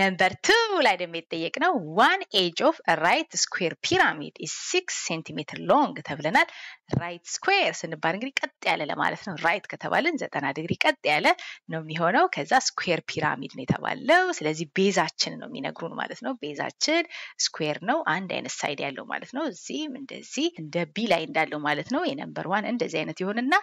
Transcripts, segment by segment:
ነምበር ቱ ላይ ደግሞ ነው ዋን ኤጅ ኦፍ ራይት ስኩዌር ፒራሚድ ኢስ ሲክስ ሴንቲሜትር ሎንግ ተብለናል። ራይት ስኩዌር ስንባል እንግዲህ ቀጥ ያለ ለማለት ነው። ራይት ከተባልን ዘጠና ድግሪ ቀጥ ያለ ነው የሚሆነው። ከዛ ስኩዌር ፒራሚድ ነው የተባለው። ስለዚህ ቤዛችን ነው የሚነግሩን ማለት ነው። ቤዛችን ስኩዌር ነው፣ አንድ አይነት ሳይድ ያለው ማለት ነው። እዚህም እንደዚህ እንደ ቢ ላይ እንዳለው ማለት ነው። የነምበር ዋን እንደዚህ አይነት ይሆንና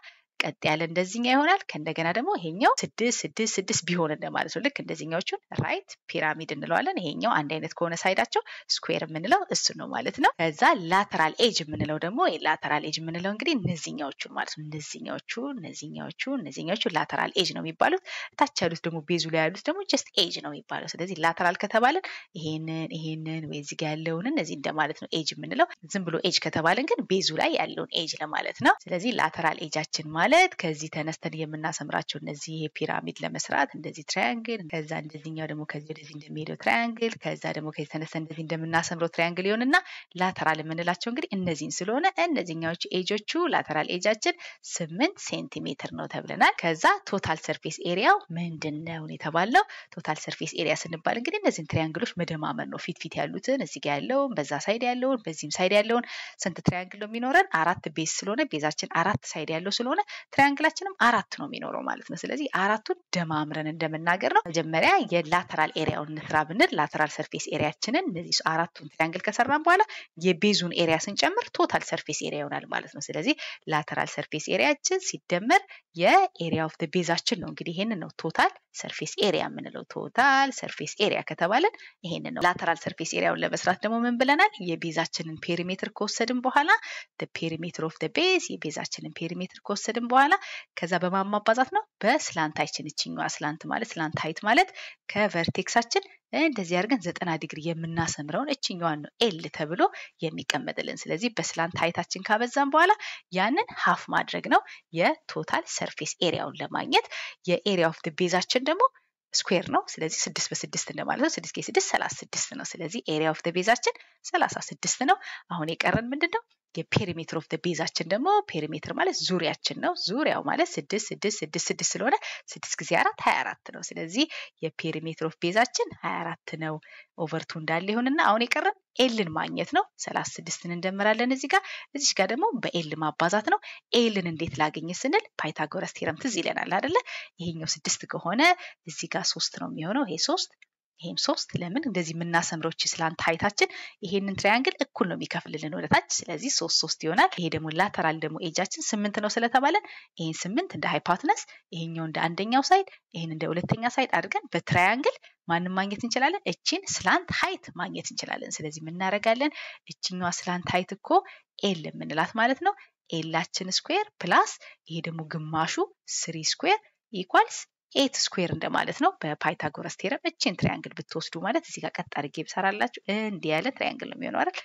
ቀጥ ያለ እንደዚህኛ ይሆናል። ከእንደገና ደግሞ ይሄኛው ስድስት ስድስት ስድስት ቢሆን እንደማለት ነው። ልክ እንደዚህኛዎቹን ራይት ፒራሚድ እንለዋለን። ይሄኛው አንድ አይነት ከሆነ ሳይዳቸው ስኩዌር የምንለው እሱ ነው ማለት ነው። ከዛ ላተራል ኤጅ የምንለው ደግሞ ላተራል ኤጅ የምንለው እንግዲህ እነዚህኛዎቹን ማለት ነው። እነዚኛዎቹ እነዚኛዎቹ እነዚኛዎቹ ላተራል ኤጅ ነው የሚባሉት። ታች ያሉት ደግሞ ቤዙ ላይ ያሉት ደግሞ ጀስት ኤጅ ነው የሚባለው። ስለዚህ ላተራል ከተባለን ይሄንን ይሄንን ወይ እዚህ ጋር ያለውን እነዚህ እንደማለት ነው ኤጅ የምንለው። ዝም ብሎ ኤጅ ከተባለን ግን ቤዙ ላይ ያለውን ኤጅ ለማለት ነው። ስለዚህ ላተራል ኤጃችን ማለት ማለት ከዚህ ተነስተን የምናሰምራቸው እነዚህ ይሄ ፒራሚድ ለመስራት እንደዚህ ትራያንግል፣ ከዛ እንደዚህኛው ደግሞ ከዚህ ወደዚህ እንደሚሄደው ትራያንግል፣ ከዛ ደግሞ ከዚህ ተነስተን እንደዚህ እንደምናሰምረው ትራያንግል ይሆንና ላተራል የምንላቸው እንግዲህ እነዚህን ስለሆነ እነዚህኛዎቹ ኤጆቹ ላተራል ኤጃችን ስምንት ሴንቲሜትር ነው ተብለናል። ከዛ ቶታል ሰርፌስ ኤሪያው ምንድን ነው የተባለው? ቶታል ሰርፌስ ኤሪያ ስንባል እንግዲህ እነዚህን ትሪያንግሎች መደማመን ነው። ፊት ፊት ያሉትን እዚህ ያለውን በዛ ሳይድ ያለውን በዚህም ሳይድ ያለውን ስንት ትሪያንግል ነው የሚኖረን? አራት ቤዝ ስለሆነ ቤዛችን አራት ሳይድ ያለው ስለሆነ ትራያንግላችንም አራት ነው የሚኖረው ማለት ነው። ስለዚህ አራቱን ደማምረን እንደመናገር ነው። መጀመሪያ የላተራል ኤሪያውን እንስራ ብንል ላተራል ሰርፌስ ኤሪያችንን እነዚህ አራቱን ትራያንግል ከሰራን በኋላ የቤዙን ኤሪያ ስንጨምር ቶታል ሰርፌስ ኤሪያ ይሆናል ማለት ነው። ስለዚህ ላተራል ሰርፌስ ኤሪያችን ሲደመር የኤሪያ ኦፍ ቤዛችን ነው። እንግዲህ ይሄንን ነው ቶታል ሰርፌስ ኤሪያ የምንለው። ቶታል ሰርፌስ ኤሪያ ከተባለን ይሄንን ነው። ላተራል ሰርፌስ ኤሪያውን ለመስራት ደግሞ ምን ብለናል? የቤዛችንን ፔሪሜትር ከወሰድን በኋላ ፔሪሜትር ኦፍ ቤዝ የቤዛችንን ፔሪሜትር ከወሰድን በኋላ ከዛ በማማባዛት ነው በስላንታይችን ይችኛዋ ስላንት ማለት ስላንታይት ማለት ከቨርቴክሳችን እንደዚህ አድርገን ዘጠና ዲግሪ የምናሰምረውን እችኛዋን ነው ኤል ተብሎ የሚቀመጥልን። ስለዚህ በስላንት ሀይታችን ካበዛን በኋላ ያንን ሀፍ ማድረግ ነው የቶታል ሰርፌስ ኤሪያውን ለማግኘት። የኤሪያ ኦፍ ቤዛችን ደግሞ ስኩዌር ነው። ስለዚህ ስድስት በስድስት እንደማለት ነው። ስድስት ኬ ስድስት ሰላሳ ስድስት ነው። ስለዚህ ኤሪያ ኦፍ ቤዛችን ሰላሳ ስድስት ነው። አሁን የቀረን ምንድን ነው? የፔሪሜትር ኦፍ ቤዛችን ደግሞ ፔሪሜትር ማለት ዙሪያችን ነው። ዙሪያው ማለት ስድስት ስድስት ስድስት ስድስት ስለሆነ ስድስት ጊዜ አራት ሀያ አራት ነው። ስለዚህ የፔሪሜትር ኦፍ ቤዛችን ሀያ አራት ነው። ኦቨርቱ እንዳለ ይሁንና አሁን የቀረን ኤልን ማግኘት ነው። ሰላሳ ስድስትን እንደምራለን እዚህ ጋር እዚች ጋር ደግሞ በኤል ማባዛት ነው። ኤልን እንዴት ላገኘ ስንል ፓይታጎረስ ቴረም ትዝ ይለናል አደለ? ይሄኛው ስድስት ከሆነ እዚህ ጋር ሶስት ነው የሚሆነው። ይሄ ሶስት ይሄም ሶስት ለምን እንደዚህ የምናሰምረው ስላንት ሀይታችን ይሄንን ትሪያንግል እኩል ነው የሚከፍልልን ወደታች። ስለዚህ ሶስት ሶስት ይሆናል። ይሄ ደግሞ ላተራል ደግሞ ኤጃችን ስምንት ነው ስለተባለ ይሄን ስምንት እንደ ሃይፓትነስ ይሄኛው እንደ አንደኛው ሳይድ፣ ይሄን እንደ ሁለተኛ ሳይድ አድርገን በትራያንግል ማንም ማግኘት እንችላለን። እችን ስላንት ሀይት ማግኘት እንችላለን። ስለዚህ የምናደርጋለን እችኛዋ ስላንት ሀይት እኮ ኤል የምንላት ማለት ነው ኤላችን ስኩዌር ፕላስ ይሄ ደግሞ ግማሹ ስሪ ስኩዌር ኢኳልስ ኤት ስኩዌር እንደማለት ነው። በፓይታጎረስ ቴረም እችን ትሪያንግል ብትወስዱ ማለት እዚህ ጋር ቀጥ አድርጌ ብሰራላችሁ እንዲህ ያለ ትሪያንግል ነው የሚሆነው አይደል?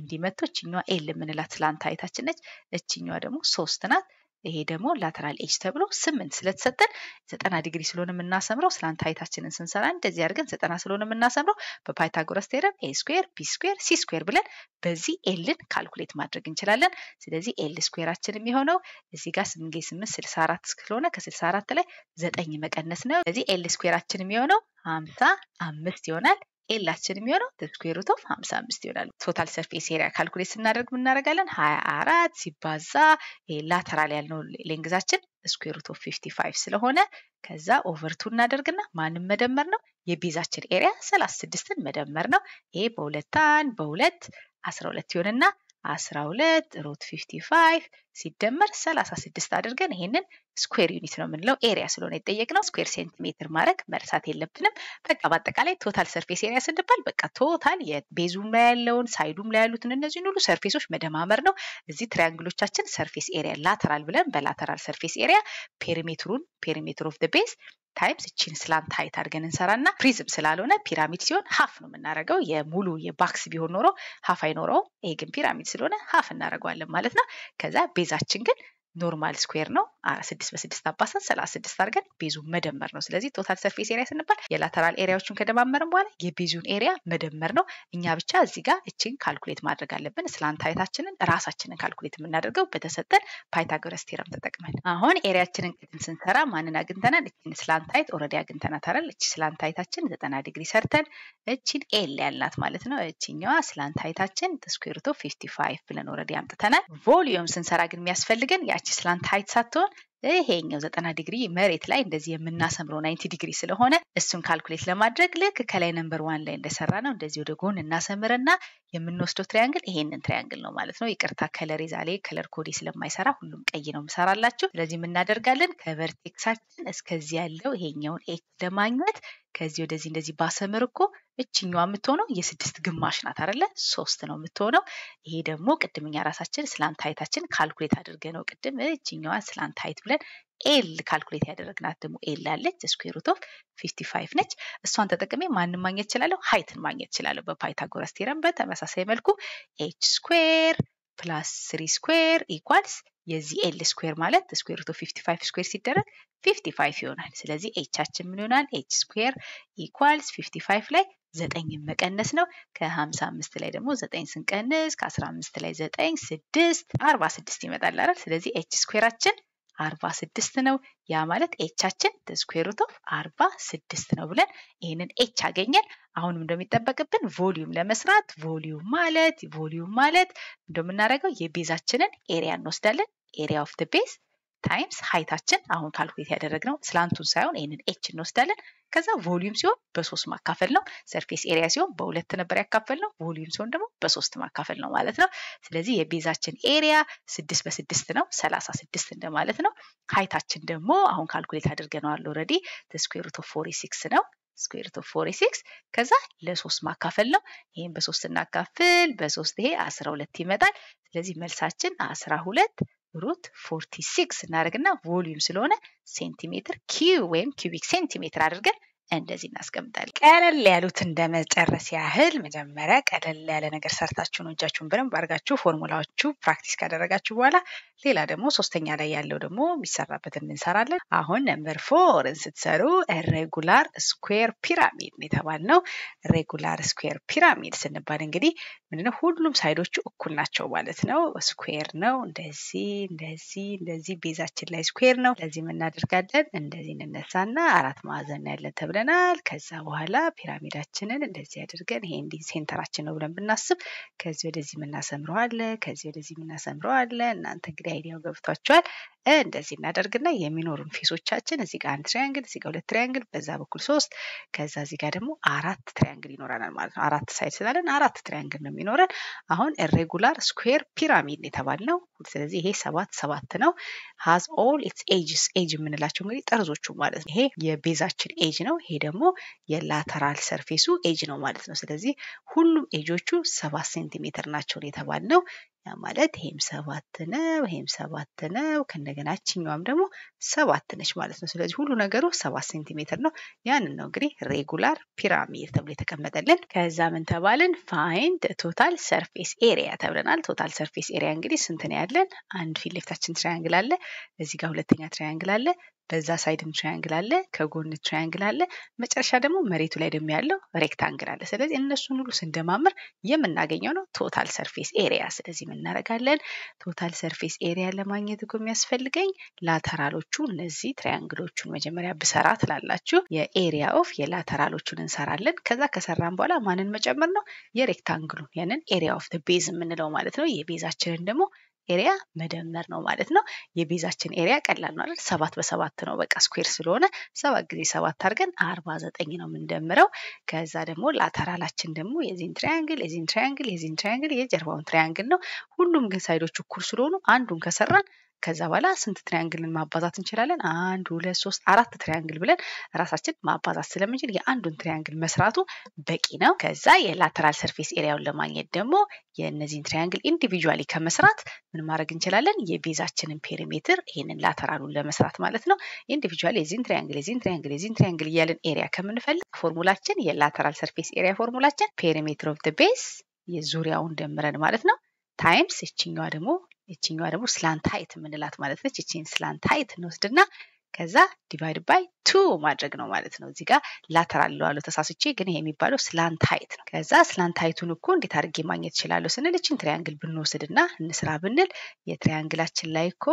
እንዲህ መጥቶ እችኛዋ ኤል የምንላት ስላንታ አይታችን ነች። እችኛዋ ደግሞ ሶስት ናት። ይሄ ደግሞ ላተራል ኤጅ ተብሎ ስምንት ስለተሰጠን ዘጠና ዲግሪ ስለሆነ የምናሰምረው ስለ አንታይታችንን ስንሰራ እንደዚህ አድርገን ዘጠና ስለሆነ የምናሰምረው በፓይታጎረስ ቴረም ኤ ስኩዌር ቢ ስኩዌር ሲ ስኩዌር ብለን በዚህ ኤልን ካልኩሌት ማድረግ እንችላለን። ስለዚህ ኤል ስኩዌራችን የሚሆነው እዚህ ጋር ስምንት ስምንት ስልሳ አራት ስለሆነ ከስልሳ አራት ላይ ዘጠኝ መቀነስ ነው። ስለዚህ ኤል ስኩዌራችን የሚሆነው ሀምሳ አምስት ይሆናል። ኤላችን የሚሆነው ስኩዌሩት 55 ይሆናል። ቶታል ሰርፌስ ኤሪያ ካልኩሌት ስናደርግ ምናደርጋለን? 24 ሲባዛ ላተራል ያልነው ሌንግዛችን ስኩሩቶ 55 ስለሆነ ከዛ ኦቨርቱ እናደርግና ማንም መደመር ነው የቤዛችን ኤሪያ 36ን መደመር ነው። ይሄ በሁለት አንድ በሁለት 12 ይሆንና 12 ሩት 55 ሲደመር 36 አድርገን ይሄንን ስኩዌር ዩኒት ነው የምንለው። ኤሪያ ስለሆነ የጠየቅነው ስኩዌር ሴንቲሜትር ማድረግ መርሳት የለብንም። በቃ በአጠቃላይ ቶታል ሰርፌስ ኤሪያ ስንባል በቃ ቶታል የቤዙም ላይ ያለውን ሳይዱም ላይ ያሉትን እነዚህን ሁሉ ሰርፌሶች መደማመር ነው። እዚህ ትሪያንግሎቻችን ሰርፌስ ኤሪያ ላተራል ብለን በላተራል ሰርፌስ ኤሪያ ፔሪሜትሩን ፔሪሜትር ኦፍ ቤዝ ታይምስ እችን ስላንት ሀይት አድርገን እንሰራና ፕሪዝም ስላልሆነ ፒራሚድ ሲሆን ሀፍ ነው የምናደርገው። የሙሉ የባክስ ቢሆን ኖሮ ሀፍ አይኖረውም። ይሄ ግን ፒራሚድ ስለሆነ ሀፍ እናደርገዋለን ማለት ነው። ከዛ ቤዛችን ግን ኖርማል ስኩዌር ነው። ስድስት በስድስት አባሰን ሰላሳ ስድስት አድርገን ቤዙን መደመር ነው። ስለዚህ ቶታል ሰርፌስ ኤሪያ ስንባል የላተራል ኤሪያዎችን ከደማመርን በኋላ የቤዙን ኤሪያ መደመር ነው። እኛ ብቻ እዚህ ጋር እችን ካልኩሌት ማድረግ አለብን። ስላንት ራሳችንን ካልኩሌት የምናደርገው በተሰጠን ፓይታጎረስ ቴረም ተጠቅመን። አሁን ኤሪያችንን ቅድም ስንሰራ ማንን አግኝተናል? እችን ስላንት ኦልሬዲ አግኝተናት አይደል? እች ስላንት ዘጠና ዲግሪ ሰርተን እችን ኤል ያልናት ማለት ነው። እችኛዋ ስላንት ሀይታችን ስኩዌር ሩት ኦፍ ፊፍቲ ፋይቭ ብለን ኦልሬዲ አምጥተናል። ቮሊዩም ስንሰራ ግን የሚያስፈልገን ስላንት ሀይት ሳትሆን ይሄኛው ዘጠና ዲግሪ መሬት ላይ እንደዚህ የምናሰምረው ናይንቲ ዲግሪ ስለሆነ እሱን ካልኩሌት ለማድረግ ልክ ከላይ ነንበር ዋን ላይ እንደሰራ ነው እንደዚህ ወደ ጎን እናሰምርና የምንወስደው ትሪያንግል ይሄንን ትሪያንግል ነው ማለት ነው። ይቅርታ ከለሬ ላይ ከለር ኮዴ ስለማይሰራ ሁሉም ቀይ ነው ምሰራላችሁ። ስለዚህ የምናደርጋለን ከቨርቴክሳችን እስከዚህ ያለው ይሄኛውን ኤክስ ለማግኘት ከዚህ ወደዚህ እንደዚህ ባሰምር እኮ እችኛዋ የምትሆነው የስድስት ግማሽ ናት አይደለ? ሶስት ነው የምትሆነው። ይሄ ደግሞ ቅድምኛ ራሳችን ስላንታይታችን ካልኩሌት አድርገ ነው ቅድም እችኛዋ ስላንታይት ብለን ኤል ካልኩሌት ያደረግናት ደግሞ ኤል አለች ስኩዌር ሩት ኦፍ ፊፍቲ ፋይቭ ነች። እሷን ተጠቅሜ ማንን ማግኘት እችላለሁ? ሀይትን ማግኘት እችላለሁ። በፓይታጎረስ ቴረም በተመሳሳይ መልኩ ኤች ስኩዌር ፕላስ ስሪ ስኩዌር ኢኳልስ የዚህ ኤል ስኩዌር ማለት ስኩዌር ሩት ኦፍ 55 ስኩዌር ሲደረግ 55 ይሆናል። ስለዚህ ኤቻችን ምን ይሆናል? ኤች ስኩዌር ኢኳልስ 55 ላይ ዘጠኝን መቀነስ ነው። ከ ከ55 ላይ ደግሞ ዘጠኝ ስንቀንስ ከ15 ላይ ዘጠኝ ስድስት አርባ ስድስት ይመጣል አይደል? ስለዚህ ኤች ስኩዌራችን አርባ ስድስት ነው። ያ ማለት ኤቻችን ስኩዌር ኦፍ አርባ ስድስት ነው ብለን ይህንን ኤች አገኘን። አሁንም እንደሚጠበቅብን ቮሊዩም ለመስራት ቮሊዩም ማለት ቮሊዩም ማለት እንደምናደርገው የቤዛችንን ኤሪያ እንወስዳለን። ኤሪያ ኦፍ ቤዝ ታይምስ ሀይታችን አሁን ካልኩሌት ያደረግነው ስላንቱን ሳይሆን ይህንን ኤች እንወስዳለን። ከዛ ቮሊዩም ሲሆን በሶስት ማካፈል ነው። ሰርፌስ ኤሪያ ሲሆን በሁለት ነበር ያካፈል ነው። ቮሊዩም ሲሆን ደግሞ በሶስት ማካፈል ነው ማለት ነው። ስለዚህ የቤዛችን ኤሪያ ስድስት በስድስት ነው፣ ሰላሳ ስድስት እንደማለት ነው። ሀይታችን ደግሞ አሁን ካልኩሌት አድርገነዋል ኦልሬዲ ስኩዌሩት ኦፍ ፎርቲ ሲክስ ነው። ስኩዌርት ኦፍ ፎርቲ ሲክስ ከዛ ለሶስት ማካፈል ነው። ይህም በሶስት እናካፍል፣ በሶስት ይሄ አስራ ሁለት ይመጣል። ስለዚህ መልሳችን አስራ ሁለት ሩት 46 እናደርግና ቮሊዩም ስለሆነ ሴንቲሜትር ኪዩ ወይም ኪዩቢክ ሴንቲሜትር አድርገን እንደዚህ እናስቀምጣል። ቀለል ያሉት እንደመጨረስ ያህል መጀመሪያ ቀለል ያለ ነገር ሰርታችሁን እጃችሁን በደንብ አድርጋችሁ ፎርሙላዎቹ ፕራክቲስ ካደረጋችሁ በኋላ ሌላ ደግሞ ሶስተኛ ላይ ያለው ደግሞ የሚሰራበትን እንሰራለን። አሁን ነምበር ፎርን ስትሰሩ ሬጉላር ስኩዌር ፒራሚድ ነው ሬጉላር ስኩዌር ፒራሚድ ስንባል እንግዲህ ምንድነው ሁሉም ሳይዶቹ እኩል ናቸው ማለት ነው። ስኩዌር ነው። እንደዚህ እንደዚህ እንደዚህ ቤዛችን ላይ ስኩዌር ነው። ለዚህ ምናደርጋለን እንደዚህ እንነሳና አራት ማዕዘን ያለን ተብሎ ብለናል። ከዛ በኋላ ፒራሚዳችንን እንደዚህ አድርገን ይሄ እንዲህ ሴንተራችን ነው ብለን ብናስብ ከዚህ ወደዚህ አለ ከዚህ ወደዚህ አለ እናንተ እንግዲህ አይዲያው ገብቷችኋል። እንደዚህ እናደርግና የሚኖሩን ፌሶቻችን እዚህ ጋር አንድ ትሪያንግል፣ እዚህ ጋር ሁለት ትሪያንግል፣ በዛ በኩል ሶስት፣ ከዛ እዚህ ጋር ደግሞ አራት ትሪያንግል ይኖረናል ማለት ነው። አራት ሳይድ ስላለን አራት ትሪያንግል ነው የሚኖረን። አሁን ኢሬጉላር ስኩዌር ፒራሚድ የተባልነው ስለዚህ ይሄ ሰባት ሰባት ነው። ሃዝ ኦል ኢትስ ኤጅስ ኤጅ የምንላቸው እንግዲህ ጠርዞቹ ማለት ነው። ይሄ የቤዛችን ኤጅ ነው። ይሄ ደግሞ የላተራል ሰርፌሱ ኤጅ ነው ማለት ነው። ስለዚህ ሁሉም ኤጆቹ ሰባት ሴንቲሜትር ናቸው ነው። ያ ማለት ይሄም ሰባት ነው፣ ይሄም ሰባት ነው። ከእንደገና ችኛዋም ደግሞ ሰባት ነች ማለት ነው። ስለዚህ ሁሉ ነገሩ ሰባት ሴንቲሜትር ነው። ያንን ነው እንግዲህ ሬጉላር ፒራሚድ ተብሎ የተቀመጠልን። ከዛ ምን ተባልን? ፋይንድ ቶታል ሰርፌስ ኤሪያ ተብለናል። ቶታል ሰርፌስ ኤሪያ እንግዲህ ስንት ነው ያለን? አንድ ፊት ሌፍታችን ትሪያንግል አለ፣ እዚህ ጋር ሁለተኛ ትሪያንግል አለ፣ በዛ ሳይድም ትሪያንግል አለ፣ ከጎን ትሪያንግል አለ፣ መጨረሻ ደግሞ መሬቱ ላይ ደግሞ ያለው ሬክታንግል አለ። ስለዚህ እነሱን ሁሉ ስንደማምር የምናገኘው ነው ቶታል ሰርፌስ ኤሪያ። ስለዚህ እናደርጋለን። ቶታል ሰርፌስ ኤሪያ ለማግኘት እኮ የሚያስፈልገኝ ላተራሎቹ እነዚህ ትሪያንግሎቹን መጀመሪያ ብሰራ ትላላችሁ። የኤሪያ ኦፍ የላተራሎቹን እንሰራለን። ከዛ ከሰራን በኋላ ማንን መጨመር ነው? የሬክታንግሉን ያንን ኤሪያ ኦፍ ቤዝ የምንለው ማለት ነው። የቤዛችንን ደግሞ ኤሪያ መደመር ነው ማለት ነው። የቤዛችን ኤሪያ ቀላል ነው አይደል? ሰባት በሰባት ነው በቃ ስኩዌር ስለሆነ ሰባት ጊዜ ሰባት አድርገን አርባ ዘጠኝ ነው የምንደምረው። ከዛ ደግሞ ላተራላችን ደግሞ የዚህን ትሪያንግል የዚህን ትሪያንግል የዚህን ትሪያንግል የጀርባውን ትሪያንግል ነው። ሁሉም ግን ሳይዶች እኩል ስለሆኑ አንዱን ከሰራን ከዛ በኋላ ስንት ትሪያንግልን ማባዛት እንችላለን? አንድ፣ ሁለት፣ ሶስት፣ አራት ትሪያንግል ብለን ራሳችን ማባዛት ስለምንችል የአንዱን ትሪያንግል መስራቱ በቂ ነው። ከዛ የላተራል ሰርፌስ ኤሪያውን ለማግኘት ደግሞ የእነዚህን ትሪያንግል ኢንዲቪጁዋሊ ከመስራት ምን ማድረግ እንችላለን? የቤዛችንን ፔሪሜትር ይህንን ላተራሉን ለመስራት ማለት ነው ኢንዲቪዥዋሊ የዚህን ትሪያንግል የዚህን ትሪያንግል የዚህን ትሪያንግል እያለን ኤሪያ ከምንፈልግ ፎርሙላችን የላተራል ሰርፌስ ኤሪያ ፎርሙላችን ፔሪሜትር ኦፍ ቤስ የዙሪያውን ደምረን ማለት ነው ታይምስ እችኛዋ ደግሞ ይችኛዋ ደግሞ ስላንታይት የምንላት ማለት ነች። ይችን ስላንታይት እንወስድና ከዛ ዲቫይድ ባይ ቱ ማድረግ ነው ማለት ነው። እዚህ ጋር ላተራል ለዋለሁ ተሳስቼ፣ ግን ይሄ የሚባለው ስላንታይት ነው። ከዛ ስላንታይቱን እኮ እንዴት አድርጌ ማግኘት እችላለሁ ስንል እችን ትሪያንግል ብንወስድና እንስራ ብንል የትሪያንግላችን ላይ እኮ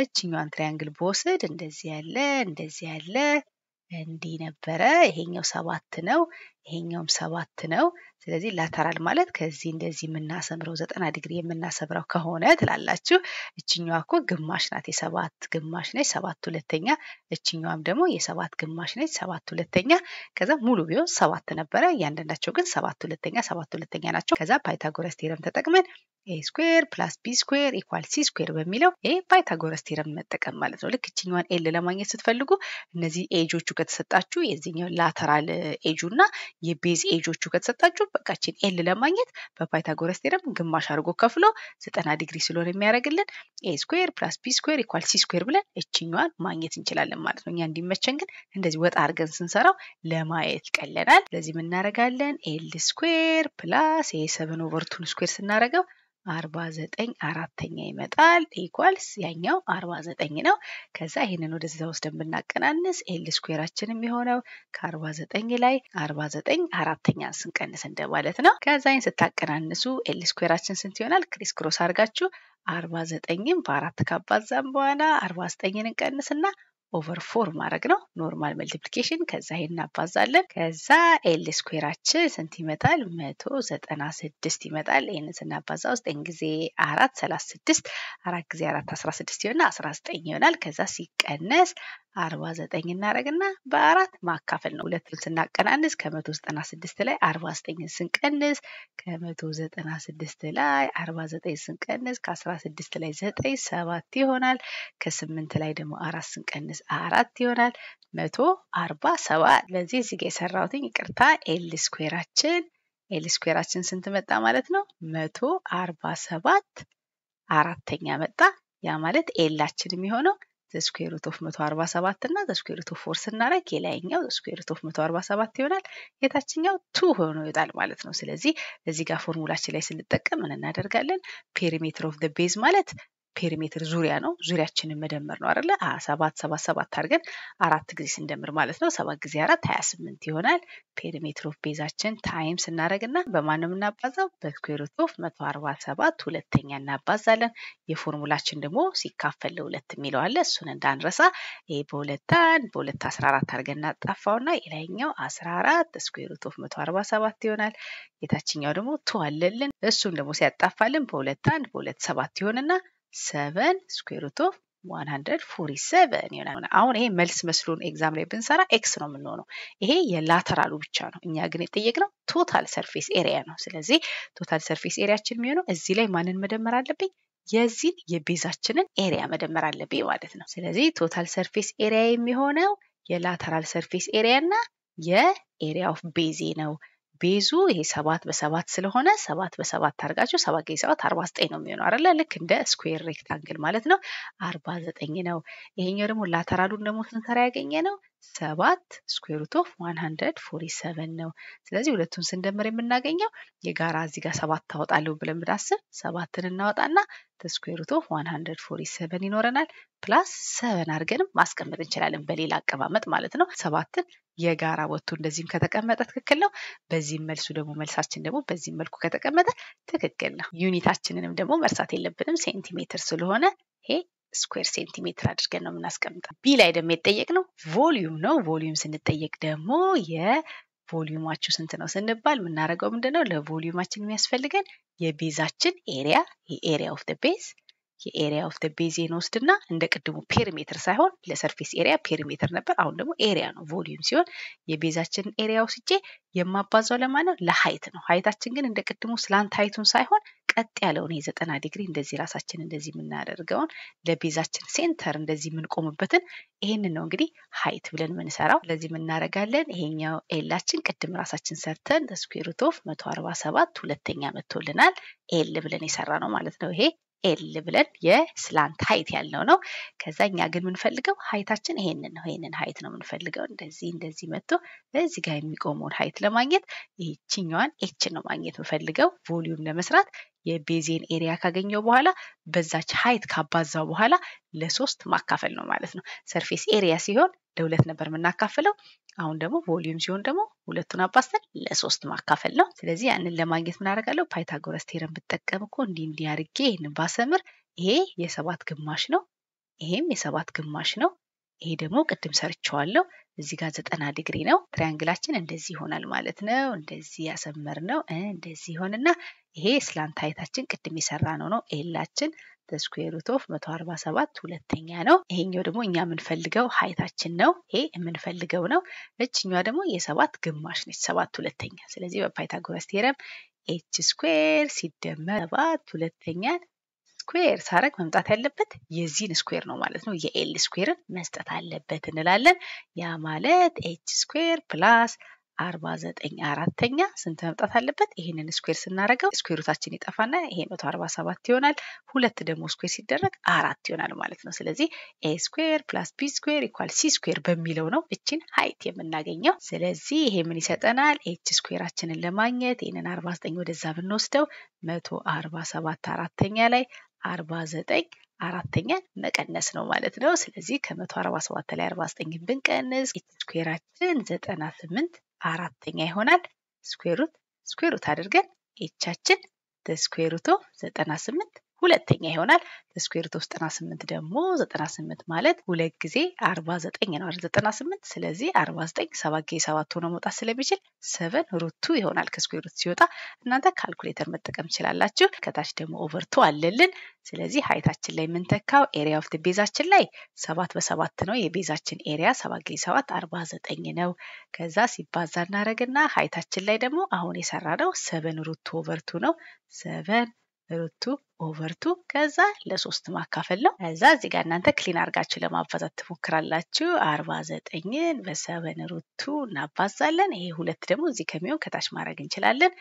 እችኛዋን ትሪያንግል ብወስድ እንደዚህ ያለ እንደዚህ ያለ እንዲህ ነበረ። ይሄኛው ሰባት ነው፣ ይሄኛውም ሰባት ነው። ስለዚህ ላተራል ማለት ከዚህ እንደዚህ የምናሰምረው ዘጠና ዲግሪ የምናሰምረው ከሆነ ትላላችሁ። እችኛዋ እኮ ግማሽ ናት፣ የሰባት ግማሽ ነች፣ ሰባት ሁለተኛ። እችኛዋም ደግሞ የሰባት ግማሽ ነች፣ ሰባት ሁለተኛ። ከዛ ሙሉ ቢሆን ሰባት ነበረ፣ እያንዳንዳቸው ግን ሰባት ሁለተኛ ሰባት ሁለተኛ ናቸው። ከዛ ፓይታጎረስ ቴረም ተጠቅመን ኤ ስኩዌር ፕላስ ቢ ስኩዌር ኢኳል ሲ ስኩዌር በሚለው ይሄ ፓይታጎረስ ቴረም መጠቀም ማለት ነው። ልክ እችኛዋን ኤል ለማግኘት ስትፈልጉ እነዚህ ኤጆቹ ከተሰጣችሁ የዚህኛው ላተራል ኤጁ እና የቤዝ ኤጆቹ ከተሰጣችሁ በቃችን ኤል ለማግኘት በፓይታጎረስ ቴረም ግማሽ አድርጎ ከፍሎ ዘጠና ዲግሪ ስለሆነ የሚያደርግልን ኤ ስኩዌር ፕላስ ቢ ስኩዌር ኢኳል ሲ ስኩዌር ብለን እችኛዋን ማግኘት እንችላለን ማለት ነው። እኛ እንዲመቸን ግን እንደዚህ ወጣ አድርገን ስንሰራው ለማየት ቀለናል። ስለዚህ የምናደርጋለን ኤል ስኩዌር ፕላስ ኤ ሰቨን ኦቨር ቱን ስኩዌር ስናደርገው አርባ ዘጠኝ አራተኛ ይመጣል ኢኳልስ ያኛው አርባ ዘጠኝ ነው። ከዛ ይህንን ወደዛ ወስደን ብናቀናንስ ኤል ስኩዌራችን የሚሆነው ከአርባ ዘጠኝ ላይ አርባ ዘጠኝ አራተኛ ስንቀንስ እንደማለት ነው። ከዛይን ስታቀናንሱ ኤል ስኩዌራችን ስንት ይሆናል? ክሪስ ክሮስ አድርጋችሁ አርባ ዘጠኝም በአራት ካባዛም በኋላ አርባ ዘጠኝን እንቀንስና ኦቨር ፎር ማድረግ ነው። ኖርማል መልቲፕሊኬሽን ከዛ ይሄን እናባዛለን። ከዛ ኤል ስኩዌራችን ስንት ይመጣል? መቶ ዘጠና ስድስት ይመጣል። ይህን ስናባዛ ውስጥ ጊዜ አራት ሰላሳ ስድስት አራት ጊዜ አራት አስራ ስድስት ይሆና አስራ ዘጠኝ ይሆናል። ከዛ ሲቀነስ አርባ ዘጠኝ እናደረግና በአራት ማካፈል ነው። ሁለቱን ስናቀናንስ ከመቶ ዘጠና ስድስት ላይ አርባ ዘጠኝን ስንቀንስ ከመቶ ዘጠና ስድስት ላይ አርባ ዘጠኝ ስንቀንስ ከአስራ ስድስት ላይ ዘጠኝ ሰባት ይሆናል። ከስምንት ላይ ደግሞ አራት ስንቀንስ አራት ይሆናል። መቶ አርባ ሰባት ለዚህ እዚህ ጋር የሰራሁትኝ ይቅርታ ኤል ስኩዌራችን ኤል ስኩዌራችን ስንት መጣ ማለት ነው? መቶ አርባ ሰባት አራተኛ መጣ። ያ ማለት ኤላችን የሚሆነው ዘስኩዌሩት ኦፍ ሰባት እና ዘስኩዌሩት ኦፍ 4 ስናደርግ የላይኛው ዘስኩዌሩት ኦፍ ሰባት ይሆናል። የታችኛው ቱ ሆኖ ይወጣል ማለት ነው። ስለዚህ እዚህ ጋር ፎርሙላችን ላይ ስንጠቀም ምን እናደርጋለን? ፔሪሜትር ኦፍ ዘ ቤዝ ማለት ፔሪሜትር ዙሪያ ነው። ዙሪያችንን መደመር ነው አይደለ? ሰባት ሰባት ሰባት አድርገን አራት ጊዜ ስንደምር ማለት ነው። ሰባት ጊዜ አራት ሀያ ስምንት ይሆናል። ፔሪሜትር ኦፍ ቤዛችን ታይም ስናደርግ እና በማን ነው የምናባዛው? በስኩዌሩት ኦፍ መቶ አርባ ሰባት ሁለተኛ እናባዛለን። የፎርሙላችን ደግሞ ሲካፈል ለሁለት የሚለው አለ። እሱን እንዳንረሳ ይሄ በሁለት አንድ በሁለት አስራ አራት አድርገን እናጣፋው እናጣፋውና የላይኛው አስራ አራት ስኩዌሩት ኦፍ መቶ አርባ ሰባት ይሆናል። የታችኛው ደግሞ ቱ አለልን። እሱን ደግሞ ሲያጣፋልን በሁለት አንድ በሁለት ሰባት ይሆንና ሰቨን ስኩዌር ሩት ኦፍ 147 ይሆናል። አሁን ይሄ መልስ መስሎን ኤግዛም ላይ ብንሰራ ኤክስ ነው የምንሆነው። ይሄ የላተራሉ ብቻ ነው። እኛ ግን የጠየቅነው ቶታል ሰርፌስ ኤሪያ ነው። ስለዚህ ቶታል ሰርፌስ ኤሪያችን የሚሆነው እዚህ ላይ ማንን መደመር አለብኝ? የዚህን የቤዛችንን ኤሪያ መደመር አለብኝ ማለት ነው። ስለዚህ ቶታል ሰርፌስ ኤሪያ የሚሆነው የላተራል ሰርፌስ ኤሪያ እና የኤሪያ ኦፍ ቤዜ ነው። ቤዙ ይሄ ሰባት በሰባት ስለሆነ ሰባት በሰባት ታርጋችሁ ሰባት ጊዜ ሰባት አርባ ዘጠኝ ነው የሚሆነው አይደለ? ልክ እንደ ስኩዌር ሬክታንግል ማለት ነው። አርባ ዘጠኝ ነው። ይሄኛው ደግሞ ላተራሉን ደግሞ ስንሰራ ያገኘ ነው ሰባት ስኩዌር ሩት ኦፍ 147 ነው። ስለዚህ ሁለቱን ስንደምር የምናገኘው የጋራ እዚህ ጋር ሰባት ታወጣለሁ ብለን ብናስብ ሰባትን እናወጣና ስኩዌር ሩት ኦፍ 147 ይኖረናል። ፕላስ ሰቨን አድርገንም ማስቀመጥ እንችላለን፣ በሌላ አቀማመጥ ማለት ነው። ሰባትን የጋራ ወጥቶ እንደዚህም ከተቀመጠ ትክክል ነው። በዚህም መልሱ ደግሞ መልሳችን ደግሞ በዚህም መልኩ ከተቀመጠ ትክክል ነው። ዩኒታችንንም ደግሞ መርሳት የለብንም ሴንቲሜትር ስለሆነ ይሄ ስኩዌር ሴንቲሜትር አድርገን ነው የምናስቀምጠው። ቢ ላይ ደግሞ የጠየቅ ነው ቮሊዩም ነው። ቮሊዩም ስንጠየቅ ደግሞ የቮሊዩማችሁ ስንት ነው ስንባል የምናደርገው ምንድን ነው? ለቮሊዩማችን የሚያስፈልገን የቤዛችን ኤሪያ የኤሪያ ኦፍ ቤዝ የኤሪያ ኦፍ ቤዝ እንወስድና እንደ ቅድሙ ፔሪሜትር ሳይሆን ለሰርፌስ ኤሪያ ፔሪሜትር ነበር። አሁን ደግሞ ኤሪያ ነው ቮሊዩም ሲሆን የቤዛችን ኤሪያ ውስጄ የማባዛው ለማን ነው? ለሀይት ነው። ሀይታችን ግን እንደ ቅድሙ ስላንት ሀይቱን ሳይሆን ቀጥ ያለውን የዘጠና ዲግሪ እንደዚህ ራሳችን እንደዚህ የምናደርገውን ለቤዛችን ሴንተር እንደዚህ የምንቆምበትን ይሄንን ነው እንግዲህ ሀይት ብለን የምንሰራው። ለዚህ የምናደርጋለን ይሄኛው ኤላችን ቅድም ራሳችን ሰርተን ስኩዌሩት ኦፍ መቶ አርባ ሰባት ሁለተኛ መቶልናል ኤል ብለን የሰራ ነው ማለት ነው ይሄ ኤል ብለን የስላንት ሀይት ያለው ነው። ከዛ እኛ ግን የምንፈልገው ሀይታችን ይሄንን ነው። ይሄንን ሀይት ነው የምንፈልገው። እንደዚህ እንደዚህ መጥቶ እዚህ ጋር የሚቆመውን ሀይት ለማግኘት ይችኛዋን ኤችን ነው ማግኘት የምፈልገው ቮሊዩም ለመስራት የቤዜን ኤሪያ ካገኘው በኋላ በዛች ሀይት ካባዛው በኋላ ለሶስት ማካፈል ነው ማለት ነው። ሰርፌስ ኤሪያ ሲሆን ለሁለት ነበር የምናካፍለው። አሁን ደግሞ ቮሊዩም ሲሆን ደግሞ ሁለቱን አባዝተን ለሶስት ማካፈል ነው። ስለዚህ ያንን ለማግኘት ምናደርጋለሁ? ፓይታጎረስ ቴረም ብጠቀም እኮ እንዲህ እንዲህ አድርጌ ይህንን ባሰምር ይሄ የሰባት ግማሽ ነው፣ ይሄም የሰባት ግማሽ ነው፣ ይሄ ደግሞ ቅድም ሰርቸዋለሁ። እዚህ ጋር ዘጠና ዲግሪ ነው። ትሪያንግላችን እንደዚህ ይሆናል ማለት ነው። እንደዚህ ያሰመር ነው። እንደዚህ ይሆንና ይሄ ስላንት ሀይታችን ቅድም የሰራ ነው ነው ኤላችን ስኩዌር ኦፍ 147 ሁለተኛ ነው። ይሄኛው ደግሞ እኛ የምንፈልገው ሀይታችን ነው። ይሄ የምንፈልገው ነው። እችኛ ደግሞ የሰባት ግማሽ ነች፣ ሰባት ሁለተኛ። ስለዚህ በፓይታጎረስ ቴረም ኤች ስኩዌር ሲደመር ሰባት ሁለተኛን ስኩዌር ሳረግ መምጣት ያለበት የዚህን ስኩዌር ነው ማለት ነው። የኤል ስኩዌርን መስጠት አለበት እንላለን። ያ ማለት ኤች ስኩዌር ፕላስ አርባ ዘጠኝ አራተኛ ስንት መምጣት አለበት? ይህንን ስኩዌር ስናደርገው ስኩዌሩታችን ይጠፋና ይሄ መቶ አርባ ሰባት ይሆናል። ሁለት ደግሞ ስኩዌር ሲደረግ አራት ይሆናል ማለት ነው። ስለዚህ ኤ ስኩዌር ፕላስ ቢ ስኩዌር ኢኳል ሲ ስኩዌር በሚለው ነው እችን ሀይት የምናገኘው። ስለዚህ ይሄ ምን ይሰጠናል? ኤች ስኩዌራችንን ለማግኘት ይህንን አርባ ዘጠኝ ወደዛ ብንወስደው መቶ አርባ ሰባት አራተኛ ላይ 49 አራተኛን መቀነስ ነው ማለት ነው። ስለዚህ ከ147 ላይ 49ን ብንቀንስ ስኩዌራችን 98 አራተኛ ይሆናል። ስኩዌሩት ስኩዌሩት አድርገን ኤቻችን ተስኩዌሩቶ 98 ሁለተኛ ይሆናል። ስኩዌር ኦፍ ዘጠና ስምንት ደግሞ ዘጠና ስምንት ማለት ሁለት ጊዜ አርባ ዘጠኝ ነው ዘጠና ስምንት ስለዚህ አርባ ዘጠኝ ጊዜ ሰባት ሆኖ መውጣት ስለሚችል ሰቨን ሩቱ ይሆናል። ከስኩዌር ሲወጣ እናንተ ካልኩሌተር መጠቀም ትችላላችሁ። ከታች ደግሞ ኦቨርቱ አለልን። ስለዚህ ሀይታችን ላይ የምንተካው ኤሪያ ኦፍ ቤዛችን ላይ ሰባት በሰባት ነው። የቤዛችን ኤሪያ ሰባት ጊዜ ሰባት አርባ ዘጠኝ ነው። ከዛ ሲባዛ እናደረግና ሀይታችን ላይ ደግሞ አሁን የሰራ ነው ሰቨን ሩቱ ኦቨርቱ ነው። ሰቨን ሩቱ ኦቨርቱ ከዛ ለሶስት ማካፈል ነው። ከዛ እዚህ ጋር እናንተ ክሊን አድርጋችሁ ለማባዛት ትሞክራላችሁ። አርባ ዘጠኝን በሰበን ሩቱ እናባዛለን። ይሄ ሁለት ደግሞ እዚህ ከሚሆን ከታች ማድረግ እንችላለን።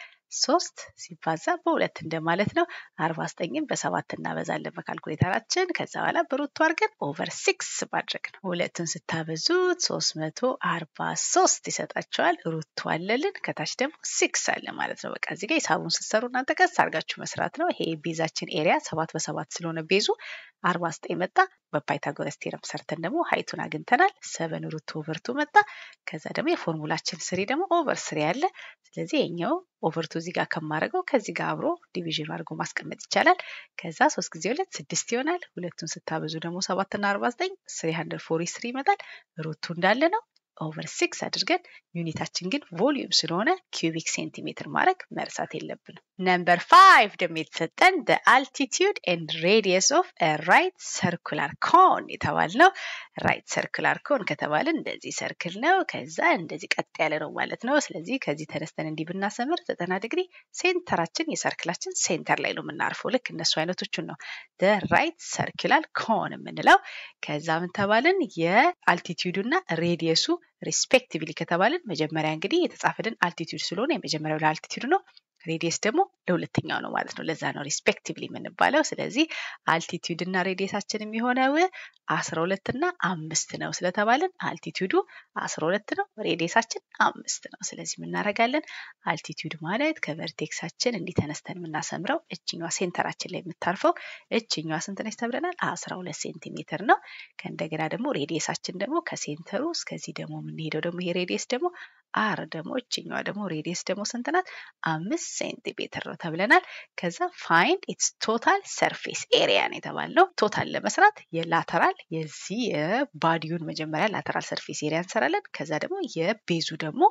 ሶስት ሲባዛ በሁለት እንደማለት ነው። አርባ ዘጠኝን በሰባት እናበዛለን በካልኩሌተራችን። ከዛ በኋላ ብሩቱ አድርገን ኦቨር ሲክስ ማድረግ ነው። ሁለቱን ስታበዙት ሶስት መቶ አርባ ሶስት ይሰጣቸዋል። ሩቱ አለልን፣ ከታች ደግሞ ሲክስ አለ ማለት ነው። በቃ እዚህ ጋር ሂሳቡን ስትሰሩ እናንተ ቀስ አድርጋችሁ መስራት ነው። ይሄ ቤዛችን ኤሪያ ሰባት በሰባት ስለሆነ ቤዙ አርባ ዘጠኝ መጣ። በፓይታጎረስ ቴረም ሰርተን ደግሞ ሀይቱን አግኝተናል። ሰቨን ሩት ኦቨር ቱ መጣ። ከዛ ደግሞ የፎርሙላችን ስሪ ደግሞ ኦቨር ስሪ አለ። ስለዚህ የኛው ኦቨር ቱ እዚህ ጋር ከማድረገው ከዚህ ጋር አብሮ ዲቪዥን አድርጎ ማስቀመጥ ይቻላል። ከዛ ሶስት ጊዜ ሁለት ስድስት ይሆናል። ሁለቱን ስታበዙ ደግሞ ሰባትና አርባ ዘጠኝ ስሪ ሀንድረድ ፎሪ ስሪ ይመጣል። ሩቱ እንዳለ ነው። ኦቨር ሲክስ አድርገን ዩኒታችን ግን ቮሊዩም ስለሆነ ኪዩቢክ ሴንቲሜትር ማድረግ መርሳት የለብንም። ነምበር ፋይቭ ደግሞ የተሰጠን ዘ አልቲቲዩድ ኤንድ ሬዲየስ ኦፍ ራይት ሰርኩላር ኮን የተባልነው ራይት ሰርክል አርኮን ከተባልን እንደዚህ ሰርክል ነው። ከዛ እንደዚህ ቀጥ ያለ ነው ማለት ነው። ስለዚህ ከዚህ ተነስተን እንዲህ ብናሰምር ዘጠና ዲግሪ ሴንተራችን የሰርክላችን ሴንተር ላይ ነው የምናርፈው። ልክ እነሱ አይነቶቹን ነው ራይት ሰርክላል ኮን የምንለው። ከዛ ምን ተባልን? የአልቲቲዩዱ እና ሬዲየሱ ሪስፔክቲቭሊ ከተባልን መጀመሪያ እንግዲህ የተጻፈልን አልቲቲዩድ ስለሆነ የመጀመሪያው ለአልቲቲዩድ ነው። ሬዲየስ ደግሞ ለሁለተኛው ነው ማለት ነው። ለዛ ነው ሪስፔክቲቭሊ የምንባለው። ስለዚህ አልቲቱድ እና ሬዲየሳችን የሚሆነው አስራ ሁለት እና አምስት ነው ስለተባለን አልቲቱዱ አስራ ሁለት ነው፣ ሬዲየሳችን አምስት ነው። ስለዚህ የምናረጋለን አልቲቱድ ማለት ከቨርቴክሳችን እንዲተነስተን የምናሰምረው እችኛዋ ሴንተራችን ላይ የምታርፈው እችኛ ስንት ነች ተብለናል? አስራ ሁለት ሴንቲሜትር ነው። ከእንደገና ደግሞ ሬዲየሳችን ደግሞ ከሴንተሩ እስከዚህ ደግሞ የምንሄደው ደግሞ ይሄ ሬዲየስ ደግሞ አር ደግሞ እችኛዋ ደግሞ ሬዲየስ ደግሞ ስንት ናት? አምስት ሴንቲሜትር ነው ተብለናል። ከዛ ፋይንድ ኢትስ ቶታል ሰርፌስ ኤሪያ ነው የተባለው። ቶታል ለመስራት የላተራል የዚህ የባዲውን መጀመሪያ ላተራል ሰርፌስ ኤሪያ እንሰራለን። ከዛ ደግሞ የቤዙ ደግሞ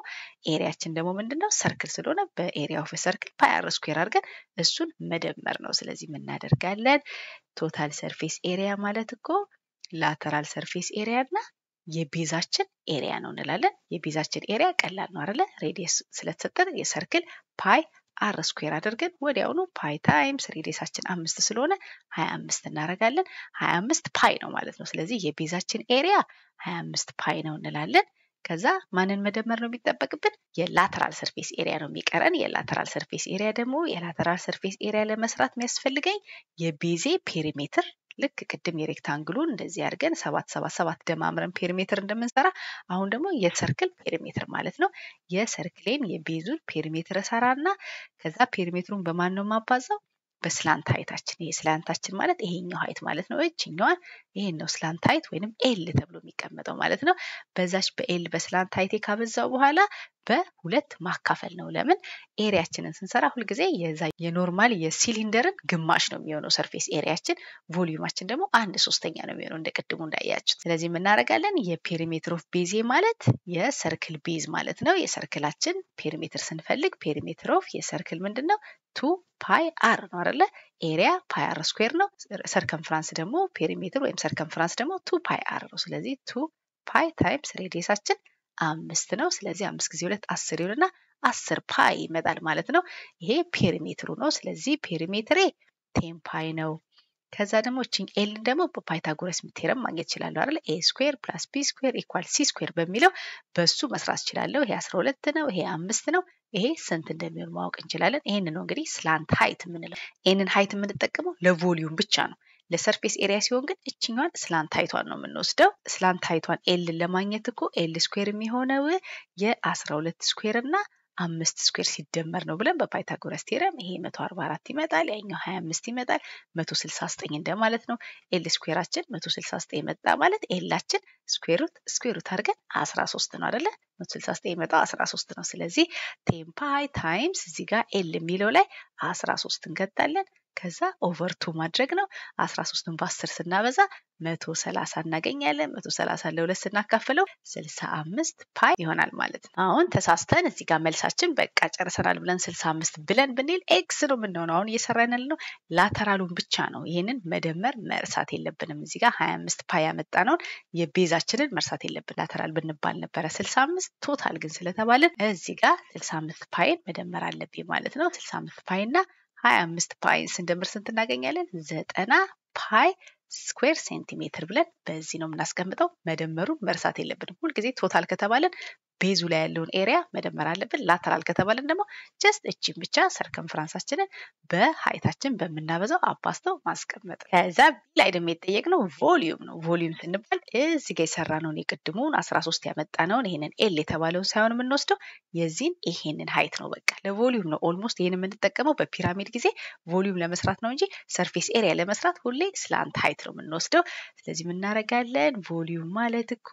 ኤሪያችን ደግሞ ምንድን ነው? ሰርክል ስለሆነ በኤሪያ ኦፍ ሰርክል ፓያር ስኩዌር አድርገን እሱን መደመር ነው። ስለዚህ የምናደርጋለን ቶታል ሰርፌስ ኤሪያ ማለት እኮ ላተራል ሰርፌስ ኤሪያ እና የቤዛችን ኤሪያ ነው እንላለን። የቤዛችን ኤሪያ ቀላል ነው አይደለ? ሬዲየስ ስለተሰጠን የሰርክል ፓይ አር ስኩዌር አድርገን ወዲያውኑ ፓይ ታይምስ ሬዲየሳችን አምስት ስለሆነ ሀያ አምስት እናደርጋለን። ሀያ አምስት ፓይ ነው ማለት ነው። ስለዚህ የቤዛችን ኤሪያ ሀያ አምስት ፓይ ነው እንላለን። ከዛ ማንን መደመር ነው የሚጠበቅብን? የላተራል ሰርፌስ ኤሪያ ነው የሚቀረን። የላተራል ሰርፌስ ኤሪያ ደግሞ የላተራል ሰርፌስ ኤሪያ ለመስራት የሚያስፈልገኝ የቤዜ ፔሪሜትር ልክ ቅድም የሬክታንግሉን እንደዚህ አድርገን ሰባት ሰባት ሰባት ደማምረን ፔሪሜትር እንደምንሰራ አሁን ደግሞ የሰርክል ፔሪሜትር ማለት ነው። የሰርክሌን የቤዙን ፔሪሜትር እሰራና ከዛ ፔሪሜትሩን በማን ነው የማባዛው? በስላንት ሀይታችን ይሄ ስላንት ሀይታችን ማለት ይሄኛው ሀይት ማለት ነው። እችኛዋ ይሄን ነው ስላንት ሀይት ወይንም ኤል ተብሎ የሚቀመጠው ማለት ነው። በዛች በኤል በስላንት ሀይቴ ካበዛው በኋላ በሁለት ማካፈል ነው። ለምን ኤሪያችንን ስንሰራ ሁልጊዜ የዛ የኖርማል የሲሊንደርን ግማሽ ነው የሚሆነው ሰርፌስ ኤሪያችን፣ ቮሊዩማችን ደግሞ አንድ ሶስተኛ ነው የሚሆነው እንደ ቅድሙ እንዳያችሁት። ስለዚህ የምናደርጋለን የፔሪሜትር ኦፍ ቤዜ ማለት የሰርክል ቤዝ ማለት ነው። የሰርክላችን ፔሪሜትር ስንፈልግ ፔሪሜትር ኦፍ የሰርክል ምንድን ነው? ቱ ፓይ አር ነው አይደለ? ኤሪያ ፓይ አር ስኩዌር ነው። ሰርከምፍራንስ ደግሞ ፔሪሜትር ወይም ሰርከምፍራንስ ደግሞ ቱ ፓይ አር ነው። ስለዚህ ቱ ፓይ ታይምስ ሬዲየሳችን አምስት ነው። ስለዚህ አምስት ጊዜ ሁለት አስር ይሆንና አስር ፓይ ይመጣል ማለት ነው። ይሄ ፔሪሜትሩ ነው። ስለዚህ ፔሪሜትሬ ቴን ፓይ ነው። ከዛ ደግሞ እችን ኤልን ደግሞ በፓይታጎረስ ሚቴረም ማግኘት ይችላሉ አይደል? ኤ ስኩዌር ፕላስ ቢ ስኩዌር ኢኳል ሲ ስኩዌር በሚለው በሱ መስራት እችላለሁ። ይሄ 12 ነው፣ ይሄ አምስት ነው። ይሄ ስንት እንደሚሆን ማወቅ እንችላለን። ይሄን ነው እንግዲህ ስላንት ሀይት የምንለው። ይህንን ሀይት የምንጠቀመው ለቮሊዩም ብቻ ነው። ለሰርፌስ ኤሪያ ሲሆን ግን እችኛዋን ስላንታይቷን ነው የምንወስደው። ስላንት ስላንታይቷን ኤል ለማግኘት እኮ ኤል ስኩዌር የሚሆነው የአስራ ሁለት ስኩዌር እና አምስት ስኩዌር ሲደመር ነው ብለን በፓይታጎረስ ቴረም ይሄ 144 ይመጣል፣ ያኛው 25 ይመጣል፣ 169 እንደማለት ነው። ኤል ስኩዌራችን 169 መጣ ማለት ኤላችን ስኩዌር ሩት አድርገን 13 ነው አይደለ? 169 የመጣው 13 ነው። ስለዚህ ቴን ታይምስ እዚህ ጋር ኤል የሚለው ላይ 13 እንገጣለን። ከዛ ኦቨር ቱ ማድረግ ነው። 13ን በ10 ስናበዛ 130 እናገኛለን። 130 ለሁለት ስናካፍለው 65 ፓይ ይሆናል ማለት ነው። አሁን ተሳስተን እዚህ ጋር መልሳችን በቃ ጨርሰናል ብለን 65 ብለን ብንል ኤክስ ነው የምንሆነው። አሁን እየሰራን ያለነው ላተራሉን ብቻ ነው። ይህንን መደመር መርሳት የለብንም። እዚህ ጋር 25 ፓይ ያመጣ ነውን የቤዛችንን መርሳት የለብን። ላተራል ብንባል ነበረ 65 ቶታል ግን ስለተባልን እዚህ ጋር 65 ፓይን መደመር አለብኝ ማለት ነው። 65 ፓይ እና ሀያ አምስት ፓይን ስንደምር ስንት እናገኛለን? ዘጠና ፓይ ስኩዌር ሴንቲሜትር ብለን በዚህ ነው የምናስቀምጠው። መደመሩን መርሳት የለብንም። ሁልጊዜ ቶታል ከተባለን ቤዙ ላይ ያለውን ኤሪያ መደመር አለብን። ላተራል ከተባለን ደግሞ ጀስት እቺን ብቻ ሰርከምፍራንሳችንን በሀይታችን በምናበዛው አባስተው ማስቀመጥ። ከዛ ላይ ደግሞ የጠየቅነው ቮሊዩም ነው። ቮሊዩም ስንባል እዚ ጋ የሰራነውን የቅድሙን አስራ ሶስት ያመጣነውን ይሄንን ኤል የተባለውን ሳይሆን የምንወስደው የዚህን ይሄንን ሀይት ነው። በቃ ለቮሊዩም ነው። ኦልሞስት ይህን የምንጠቀመው በፒራሚድ ጊዜ ቮሊዩም ለመስራት ነው እንጂ ሰርፌስ ኤሪያ ለመስራት ሁሌ ስላንት ሀይት ነው የምንወስደው። ስለዚህ የምናደርጋለን ቮሊዩም ማለት እኮ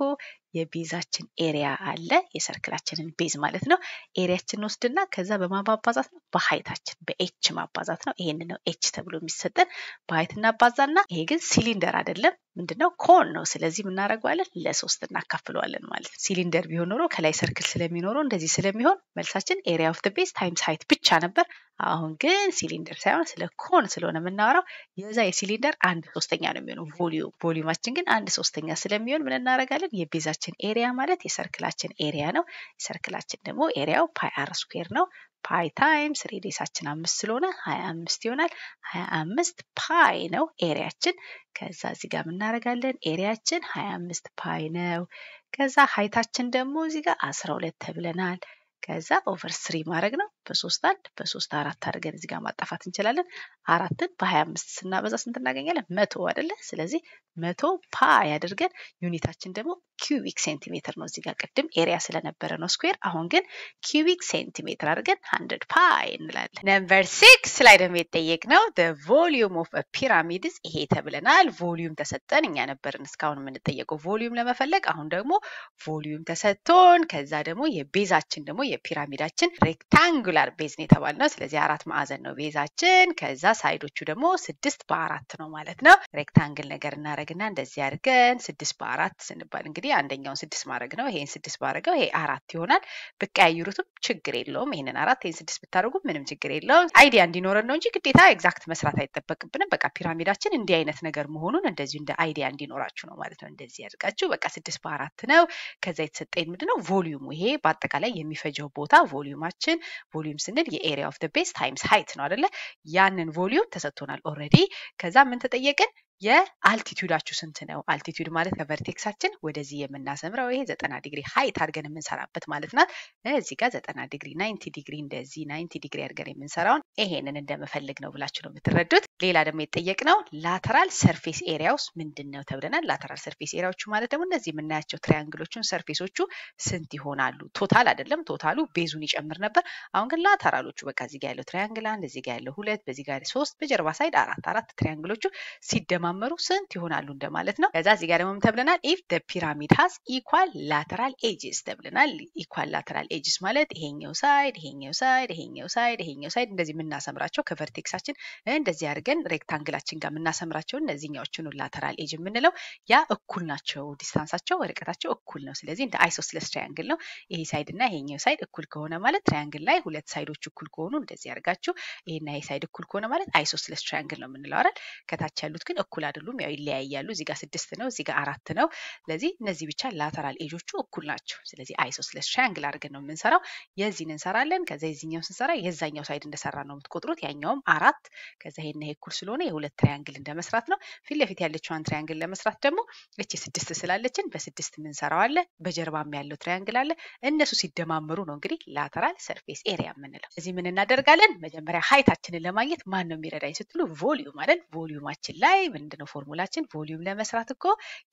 የቤዛችን ኤሪያ አለ የሰርክላችንን ቤዝ ማለት ነው ኤሪያችንን ወስድና ከዛ በማባባዛት ነው በሀይታችን በኤች ማባዛት ነው ይሄን ነው ኤች ተብሎ የሚሰጠን በሀይት እናባዛና ይሄ ግን ሲሊንደር አይደለም ምንድነው ኮን ነው ስለዚህ የምናደርገዋለን ለሶስት እናካፍለዋለን ማለት ነው ሲሊንደር ቢሆን ኖሮ ከላይ ሰርክል ስለሚኖረው እንደዚህ ስለሚሆን መልሳችን ኤሪያ ኦፍ ቤዝ ታይምስ ሀይት ብቻ ነበር አሁን ግን ሲሊንደር ሳይሆን ስለ ኮን ስለሆነ የምናወራው የዛ የሲሊንደር አንድ ሶስተኛ ነው የሚሆነው ቮሊዩም ቮሊዩማችን ግን አንድ ሶስተኛ ስለሚሆን ምን እናደርጋለን የቤዛችን ኤሪያ ማለት የሰርክላችን ኤሪያ ነው የሰርክላችን ደግሞ ኤሪያው ፓይ አር ስኩዌር ነው ፓይ ታይምስ ሬዲየሳችን አምስት ስለሆነ ሀያ አምስት ይሆናል። ሀያ አምስት ፓይ ነው ኤሪያችን። ከዛ እዚህ ጋር እናደርጋለን ኤሪያችን ሀያ አምስት ፓይ ነው። ከዛ ሀይታችን ደግሞ እዚህ ጋር አስራ ሁለት ተብለናል። ከዛ ኦቨር ስሪ ማድረግ ነው። በሶስት አንድ በሶስት አራት አድርገን እዚህ ጋር ማጣፋት እንችላለን። አራትን በሀያ አምስት ስናበዛ ስንት እናገኛለን? መቶ አይደለ? ስለዚህ መቶ ፓ ያደርገን ዩኒታችን ደግሞ ኪዩቢክ ሴንቲሜትር ነው። እዚጋ ቅድም ኤሪያ ስለነበረ ነው ስኩዌር። አሁን ግን ኪዩቢክ ሴንቲሜትር አድርገን ሀንድርድ ፓይ እንላለን። ነምበር ሲክስ ላይ ደግሞ የጠየቅ ነው። ቮሊዩም ኦፍ ፒራሚድስ ይሄ ተብለናል። ቮሊዩም ተሰጠን። እኛ ነበርን እስካሁን የምንጠየቀው ቮሊዩም ለመፈለግ። አሁን ደግሞ ቮሊዩም ተሰጥቶን ከዛ ደግሞ የቤዛችን ደግሞ የፒራሚዳችን ሬክታንጉላር ቤዝ ነው ነው። ስለዚህ አራት ማዕዘን ነው ቤዛችን። ከዛ ሳይዶቹ ደግሞ ስድስት በአራት ነው ማለት ነው። ሬክታንግል ነገር እናደርግና እንደዚህ አድርገን ስድስት በአራት ስንባል እንግዲህ እንግዲህ አንደኛውን ስድስት ማድረግ ነው። ይሄን ስድስት ባደረገው ይሄ አራት ይሆናል። ብቀያይሩትም ችግር የለውም። ይሄንን አራት ይሄን ስድስት ብታደርጉ ምንም ችግር የለውም። አይዲያ እንዲኖረን ነው እንጂ ግዴታ ኤግዛክት መስራት አይጠበቅብንም። በቃ ፒራሚዳችን እንዲህ አይነት ነገር መሆኑን እንደዚሁ እንደ አይዲያ እንዲኖራችሁ ነው ማለት ነው። እንደዚህ ያድርጋችሁ። በቃ ስድስት በአራት ነው። ከዛ የተሰጠኝ ነው ቮሊዩሙ። ይሄ በአጠቃላይ የሚፈጀው ቦታ ቮሊዩማችን፣ ቮሊዩም ስንል የኤሪያ ኦፍ ቤስ ታይምስ ሀይት ነው አደለ? ያንን ቮሊዩም ተሰጥቶናል ኦልሬዲ። ከዛ ምን ተጠየቅን የአልቲቱዳችሁ ስንት ነው? አልቲቱድ ማለት ከቨርቴክሳችን ወደዚህ የምናሰምረው ይሄ ዘጠና ዲግሪ ሀይት አድርገን የምንሰራበት ማለት ናት። እዚህ ጋር ዘጠና ዲግሪ ናይንቲ ዲግሪ እንደዚህ ናይንቲ ዲግሪ አድርገን የምንሰራውን ይሄንን እንደመፈልግ ነው ብላችሁ ነው የምትረዱት። ሌላ ደግሞ የጠየቅነው ላተራል ሰርፌስ ኤሪያውስ ምንድን ነው ተብለናል። ላተራል ሰርፌስ ኤሪያዎቹ ማለት ደግሞ እነዚህ የምናያቸው ትሪያንግሎቹን ሰርፌሶቹ ስንት ይሆናሉ? ቶታል አይደለም፣ ቶታሉ ቤዙን ይጨምር ነበር። አሁን ግን ላተራሎቹ በቃ እዚህ ጋር ያለው ትሪያንግል አንድ፣ እዚህ ጋር ያለው ሁለት፣ በዚህ ጋር ሶስት፣ በጀርባ ሳይድ አራት አራት ትሪያንግሎቹ ሲደማ ሲደማመሩ ስንት ይሆናሉ እንደማለት ነው። ከዛ እዚህ ጋር ተብለናል? ኢፍ ደ ፒራሚድ ሀስ ኢኳል ላተራል ኤጅስ ተብለናል። ኢኳል ላተራል ኤጅስ ማለት ይሄኛው ሳይድ፣ ይሄኛው ሳይድ፣ ይሄኛው ሳይድ፣ ይሄኛው ሳይድ እንደዚህ የምናሰምራቸው ከቨርቴክሳችን እንደዚህ አድርገን ሬክታንግላችን ጋር የምናሰምራቸውን እነዚህኛዎቹን ላተራል ኤጅ የምንለው ያ እኩል ናቸው፣ ዲስታንሳቸው ርቀታቸው እኩል ነው። ስለዚህ እንደ አይሶስለስ ትራያንግል ነው። ይሄ ሳይድ እና ይሄኛው ሳይድ እኩል ከሆነ ማለት ትራያንግል ላይ ሁለት ሳይዶች እኩል ከሆኑ እንደዚህ ያደርጋችሁ ይሄና ይሄ ሳይድ እኩል ከሆነ ማለት አይሶስለስ ትራያንግል ነው የምንለው አይደል። ከታች ያሉት ግን እኩል እኩል አይደሉም። ያው ይለያያሉ። እዚህ ጋር ስድስት ነው፣ እዚህ ጋር አራት ነው። ስለዚህ እነዚህ ብቻ ላተራል ኤጆቹ እኩል ናቸው። ስለዚህ አይሶስለስ ትራያንግል አድርገን ነው የምንሰራው። የዚህን እንሰራለን። ከዛ የዚህኛው ስንሰራ የዛኛው ሳይድ እንደሰራ ነው የምትቆጥሩት። ያኛውም አራት ከዛ ይሄና እኩል ስለሆነ የሁለት ትራያንግል እንደመስራት ነው። ፊት ለፊት ያለችዋን ትራያንግል ለመስራት ደግሞ እቺ ስድስት ስላለችን በስድስት የምንሰራው አለ። በጀርባም ያለው ትራያንግል አለ። እነሱ ሲደማመሩ ነው እንግዲህ ላተራል ሰርፌስ ኤሪያ የምንለው። እዚህ ምን እናደርጋለን? መጀመሪያ ሀይታችንን ለማግኘት ማን ነው የሚረዳኝ ስትሉ ቮሊዩም አለን። ቮሊዩማችን ላይ ምንድነው ፎርሙላችን ቮሊዩም ለመስራት እኮ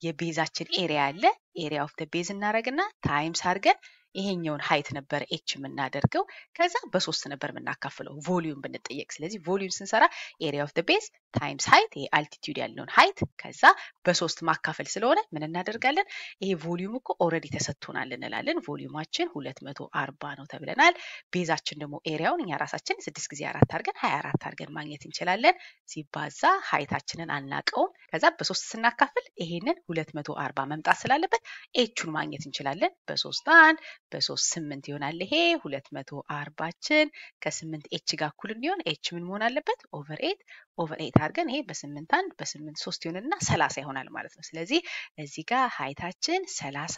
የቤዛችን ኤሪያ አለ ኤሪያ ኦፍ ቤዝ እናደረግና ታይምስ አድርገን ይሄኛውን ሀይት ነበር ኤች የምናደርገው ከዛ በሶስት ነበር የምናካፍለው ቮሊዩም ብንጠየቅ ስለዚህ ቮሊዩም ስንሰራ ኤሪያ ኦፍ ቤዝ ታይምስ ሀይት ይሄ አልቲቲዩድ ያለውን ሀይት ከዛ በሶስት ማካፈል ስለሆነ ምን እናደርጋለን? ይሄ ቮሊዩም እኮ ኦልሬዲ ተሰጥቶናል እንላለን። ቮሊዩማችን ሁለት መቶ አርባ ነው ተብለናል። ቤዛችን ደግሞ ኤሪያውን እኛ ራሳችን ስድስት ጊዜ አራት አድርገን ሀያ አራት አድርገን ማግኘት እንችላለን። ሲባዛ ሀይታችንን አናቀውም። ከዛ በሶስት ስናካፍል ይሄንን ሁለት መቶ አርባ መምጣት ስላለበት ኤቹን ማግኘት እንችላለን። በሶስት አንድ በሶስት ስምንት ይሆናል። ይሄ ሁለት መቶ አርባችን ከስምንት ኤች ጋር እኩል እንዲሆን ኤች ምን መሆን አለበት? ኦቨር ኤት ኦቨር ኤት አድርገን ይሄ በስምንት አንድ በስምንት ሶስት ይሆንና ሰላሳ ይሆናል ማለት ነው። ስለዚህ እዚህ ጋር ሀይታችን ሰላሳ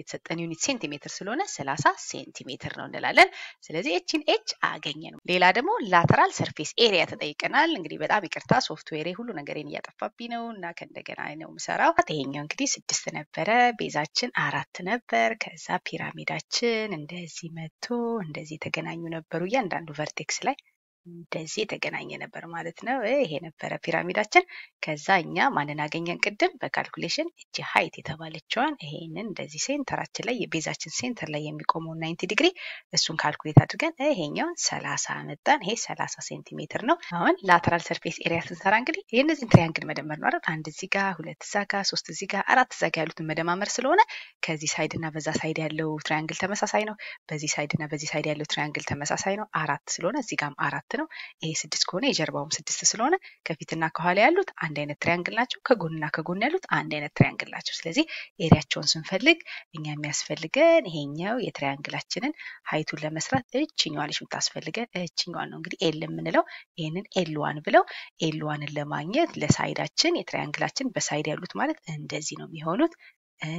የተሰጠን ዩኒት ሴንቲሜትር ስለሆነ ሰላሳ ሴንቲሜትር ነው እንላለን። ስለዚህ ኤችን ኤች አገኘ ነው። ሌላ ደግሞ ላተራል ሰርፌስ ኤሪያ ተጠይቀናል። እንግዲህ በጣም ይቅርታ ሶፍትዌሬ ሁሉ ነገሬን እያጠፋብኝ ነው እና ከእንደገና ነው የምሰራው። ይሄኛው እንግዲህ ስድስት ነበረ፣ ቤዛችን አራት ነበር። ከዛ ፒራሚዳችን እንደዚህ መቶ እንደዚህ የተገናኙ ነበሩ እያንዳንዱ ቨርቴክስ ላይ እንደዚህ የተገናኘ ነበር ማለት ነው። ይሄ ነበረ ፒራሚዳችን። ከዛ እኛ ማንን አገኘን? ቅድም በካልኩሌሽን እጅ ሀይት የተባለችዋን ይሄንን እንደዚህ ሴንተራችን ላይ የቤዛችን ሴንተር ላይ የሚቆመው ናይንቲ ዲግሪ እሱን ካልኩሌት አድርገን ይሄኛውን ሰላሳ መጣን። ይሄ ሰላሳ ሴንቲሜትር ነው። አሁን ላተራል ሰርፌስ ኤሪያ ስንሰራ እንግዲህ የእነዚህን ትሪያንግል መደመር ነው አይደል? አንድ እዚህ ጋር፣ ሁለት እዛ ጋር፣ ሶስት እዚህ ጋር፣ አራት እዛ ጋር ያሉትን መደማመር ስለሆነ ከዚህ ሳይድ እና በዛ ሳይድ ያለው ትሪያንግል ተመሳሳይ ነው። በዚህ ሳይድ እና በዚህ ሳይድ ያለው ትሪያንግል ተመሳሳይ ነው። አራት ስለሆነ እዚህ ጋርም አራት ሰባት ነው። ይሄ ስድስት ከሆነ የጀርባውም ስድስት ስለሆነ ከፊትና ከኋላ ያሉት አንድ አይነት ትሪያንግል ናቸው። ከጎንና ከጎን ያሉት አንድ አይነት ትሪያንግል ናቸው። ስለዚህ ኤሪያቸውን ስንፈልግ እኛ የሚያስፈልገን ይሄኛው የትሪያንግላችንን ሀይቱን ለመስራት እችኛዋለች የምታስፈልገን እችኛዋን ነው እንግዲህ ኤል የምንለው ይህንን ኤልዋን ብለው ኤልዋንን ለማግኘት ለሳይዳችን የትሪያንግላችን በሳይድ ያሉት ማለት እንደዚህ ነው የሚሆኑት።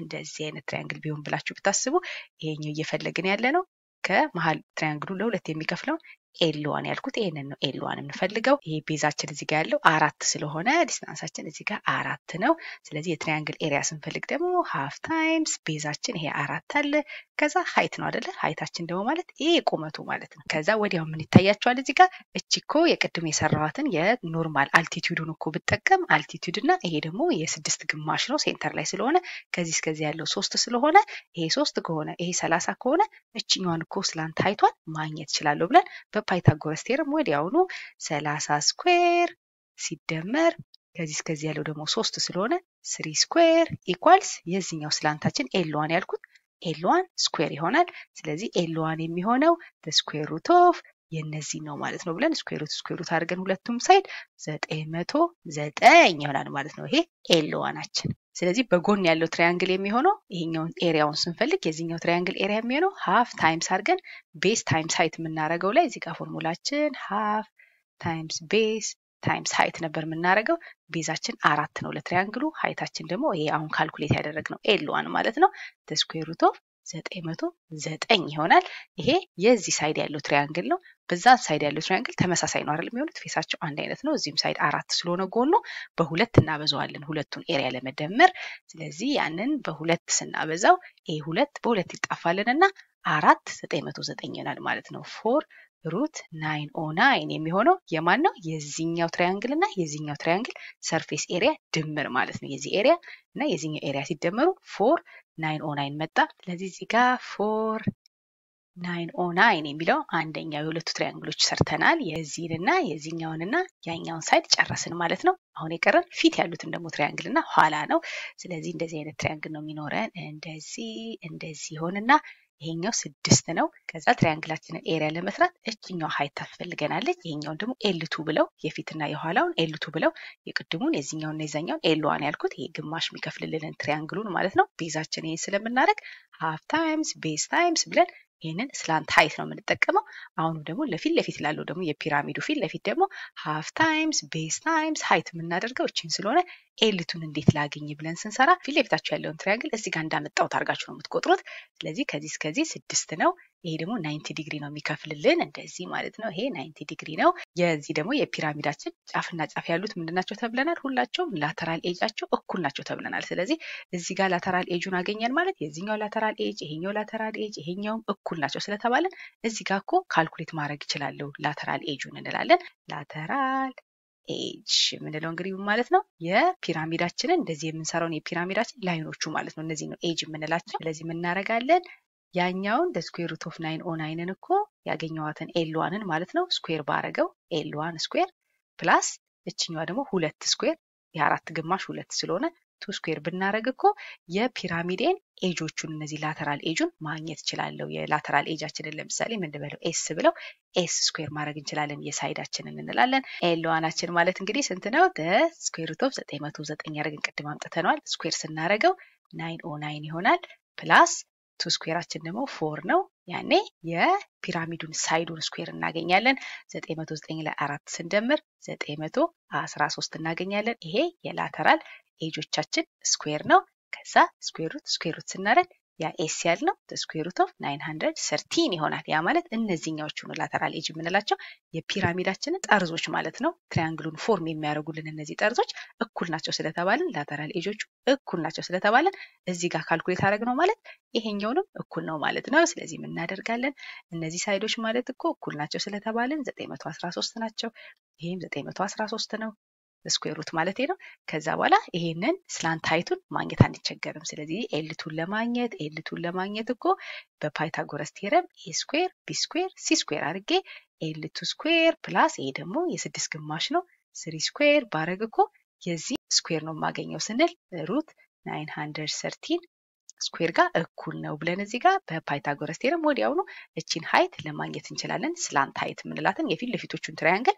እንደዚህ አይነት ትሪያንግል ቢሆን ብላችሁ ብታስቡ ይሄኛው እየፈለግን ያለ ነው ከመሀል ትሪያንግሉ ለሁለት የሚከፍለውን ኤልዋን ያልኩት ይሄንን ነው። ኤልዋን የምንፈልገው ይሄ ቤዛችን እዚህ ጋር ያለው አራት ስለሆነ ዲስታንሳችን እዚህ ጋር አራት ነው። ስለዚህ የትሪያንግል ኤሪያ ስንፈልግ ደግሞ ሀፍ ታይምስ ቤዛችን ይሄ አራት አለ። ከዛ ሀይት ነው አደለ? ሀይታችን ደግሞ ማለት ይሄ ቁመቱ ማለት ነው። ከዛ ወዲያው ምን ይታያቸዋል እዚህ ጋር እቺ እኮ የቅድም የሰራኋትን የኖርማል አልቲቲዩዱን እኮ ብጠቀም አልቲቱድ እና ይሄ ደግሞ የስድስት ግማሽ ነው ሴንተር ላይ ስለሆነ ከዚህ እስከዚህ ያለው ሶስት ስለሆነ ይሄ ሶስት ከሆነ ይሄ ሰላሳ ከሆነ እችኛዋን እኮ ስላንት ሀይቷን ማግኘት ይችላለሁ ብለን የፓይታጎረስ ቴርም ወዲያውኑ ሰላሳ ስኩዌር ሲደመር ከዚህ እስከዚህ ያለው ደግሞ ሶስት ስለሆነ ስሪ ስኩዌር ኢኳልስ የዚህኛው ስላንታችን ኤልዋን ያልኩት ኤልዋን ስኩዌር ይሆናል። ስለዚህ ኤልዋን የሚሆነው ስኩዌር ሩት ኦፍ የነዚህ ነው ማለት ነው ብለን ስኩዌር ሩት ስኩዌር ሩት አድርገን ሁለቱም ሳይድ ዘጠኝ መቶ ዘጠኝ ይሆናል ማለት ነው። ይሄ ኤልዋናችን ስለዚህ በጎን ያለው ትሪያንግል የሚሆነው ይሄኛውን ኤሪያውን ስንፈልግ የዚህኛው ትሪያንግል ኤሪያ የሚሆነው ሀፍ ታይምስ አድርገን ቤስ ታይምስ ሀይት የምናደርገው ላይ እዚህ ጋር ፎርሙላችን ሀፍ ታይምስ ቤስ ታይምስ ሀይት ነበር የምናደርገው። ቤዛችን አራት ነው ለትሪያንግሉ፣ ሀይታችን ደግሞ ይሄ አሁን ካልኩሌት ያደረግነው ኤል ዋን ማለት ነው። ስኩዌር ኦፍ ዘጠኝ መቶ ዘጠኝ ይሆናል። ይሄ የዚህ ሳይድ ያለው ትሪያንግል ነው። በዛ ሳይድ ያለው ትሪያንግል ተመሳሳይ ነው አይደል? የሚሆኑት ፌሳቸው አንድ አይነት ነው። እዚህም ሳይድ አራት ስለሆነ ጎኑ በሁለት እናበዛዋለን ሁለቱን ኤሪያ ለመደመር። ስለዚህ ያንን በሁለት ስናበዛው ኤ ሁለት በሁለት ይጣፋለን እና አራት ዘጠኝ መቶ ዘጠኝ ይሆናል ማለት ነው። ፎር ሩት ናይን ኦ ናይን የሚሆነው የማን ነው? የዚህኛው ትራያንግል እና የዚህኛው ትራያንግል ሰርፌስ ኤሪያ ድምር ማለት ነው። የዚህ ኤሪያ እና የዚህኛው ኤሪያ ሲደመሩ ፎር ናይን ኦ ናይን መጣ። ስለዚህ እዚህ ጋር ፎር ናይን ኦ ናይን የሚለው አንደኛው የሁለቱ ትራያንግሎች ሰርተናል። የዚህን እና የዚህኛውን እና ያኛውን ሳይድ ጨረስን ማለት ነው። አሁን የቀረን ፊት ያሉትን ደግሞ ትራያንግል እና ኋላ ነው። ስለዚህ እንደዚህ አይነት ትራያንግል ነው የሚኖረን። እንደዚህ እንደዚህ ይሆንና ይሄኛው ስድስት ነው። ከዛ ትሪያንግላችንን ኤሪያ ለመስራት እችኛው ሀይት ታስፈልገናለች። ይሄኛውን ደግሞ ኤልቱ ብለው የፊትና የኋላውን ኤልቱ ብለው የቅድሙን የዚኛውን የዛኛውን ኤልዋን ያልኩት ይሄ ግማሽ የሚከፍልልንን ትሪያንግሉን ማለት ነው። ቤዛችን ይሄን ስለምናደርግ ሀፍ ታይምስ ቤዝ ታይምስ ብለን ይህንን ስላንት ሀይት ነው የምንጠቀመው። አሁኑ ደግሞ ለፊት ለፊት ላለው ደግሞ የፒራሚዱ ፊት ለፊት ደግሞ ሀፍ ታይምስ ቤስ ታይምስ ሀይት የምናደርገው እችን ስለሆነ ኤልቱን እንዴት ላገኝ ብለን ስንሰራ ፊት ለፊታችሁ ያለውን ትሪያንግል እዚህ ጋር እንዳመጣሁት አድርጋችሁ ነው የምትቆጥሩት። ስለዚህ ከዚህ እስከዚህ ስድስት ነው። ይሄ ደግሞ ናይንቲ ዲግሪ ነው የሚከፍልልን እንደዚህ ማለት ነው። ይሄ ናይንቲ ዲግሪ ነው። የዚህ ደግሞ የፒራሚዳችን ጫፍና ጫፍ ያሉት ምንድን ናቸው ተብለናል? ሁላቸውም ላተራል ኤጃቸው እኩል ናቸው ተብለናል። ስለዚህ እዚህ ጋር ላተራል ኤጁን አገኘን ማለት የዚህኛው ላተራል ኤጅ፣ ይሄኛው ላተራል ኤጅ፣ ይሄኛውም እኩል ናቸው ስለተባለን እዚህ ጋር እኮ ካልኩሌት ማድረግ ይችላለሁ ላተራል ኤጁን እንላለን። ላተራል ኤጅ የምንለው እንግዲህ ማለት ነው የፒራሚዳችንን እንደዚህ የምንሰራውን የፒራሚዳችን ላይኖቹ ማለት ነው እነዚህ ነው ኤጅ የምንላቸው። ስለዚህ የምናረጋለን ያኛውን ደ ስኩዌር ሩት ኦፍ ናይን ኦ ናይንን እኮ ያገኘዋትን ኤልዋንን ማለት ነው ስኩዌር ባረገው ኤልዋን ስኩዌር ፕላስ እችኛዋ ደግሞ ሁለት ስኩዌር የአራት ግማሽ ሁለት ስለሆነ ቱ ስኩዌር ብናረግ እኮ የፒራሚዴን ኤጆቹን እነዚህ ላተራል ኤጁን ማግኘት እችላለሁ። የላተራል ኤጃችንን ለምሳሌ ምን ልበለው ኤስ ብለው ኤስ ስኩዌር ማድረግ እንችላለን። የሳይዳችንን እንላለን። ኤልዋናችን ማለት እንግዲህ ስንት ነው? ስኩዌር ሩት ኦፍ ዘጠኝ መቶ ዘጠኝ ያደረግን ቅድም አምጥተነዋል። ስኩዌር ስናደረገው ናይን ኦ ናይን ይሆናል ፕላስ ቱ ስኩዌራችን ደግሞ ፎር ነው። ያኔ የፒራሚዱን ሳይዱን ስኩዌር እናገኛለን። 909 ላይ 4 ስንደምር 913 እናገኛለን። ይሄ የላተራል ኤጆቻችን ስኩዌር ነው። ከዛ ስኩዌር ሩት ስኩዌር ሩት ስናደርግ ያ ኤስ ያልነው ስኩዌር ሩት ኦፍ ናይን ሀንድረድ ሰርቲን ይሆናል። ያ ማለት ነው ላተራል ኤጅ የምንላቸው የፒራሚዳችንን ጠርዞች ማለት ነው። ትሪያንግሉን ፎርም የሚያደርጉልን እነዚህ ጠርዞች እኩል ናቸው ስለተባልን፣ ላተራል ኤጆቹ እኩል ናቸው ስለተባልን እዚህ ጋር ካልኩሌት አደረግ ነው ማለት ይሄኛውንም እኩል ነው ማለት ነው። ስለዚህ የምናደርጋለን እነዚህ ሳይዶች ማለት እኮ እኩል ናቸው ስለተባልን 913 ናቸው። ይህም 913 ነው። ስኩዌር ሩት ማለት ነው። ከዛ በኋላ ይሄንን ስላንታይቱን ማግኘት አንቸገርም። ስለዚህ ኤልቱን ለማግኘት ኤልቱን ለማግኘት እኮ በፓይታጎረስ ቴረም ኤ ስኩዌር ቢ ስኩዌር ሲ ስኩዌር አድርጌ ኤልቱ ስኩዌር ፕላስ ይሄ ደግሞ የስድስት ግማሽ ነው ስሪ ስኩዌር ባረግ እኮ የዚህ ስኩዌር ነው የማገኘው ስንል ሩት ናይን ሀንድረድ ሰርቲን ስኩዌር ጋር እኩል ነው ብለን እዚህ ጋር በፓይታጎረስ ቴረም ወዲያውኑ እቺን ሀይት ለማግኘት እንችላለን። ስላንት ሀይት የምንላትን የፊት ለፊቶቹን ትራያንግል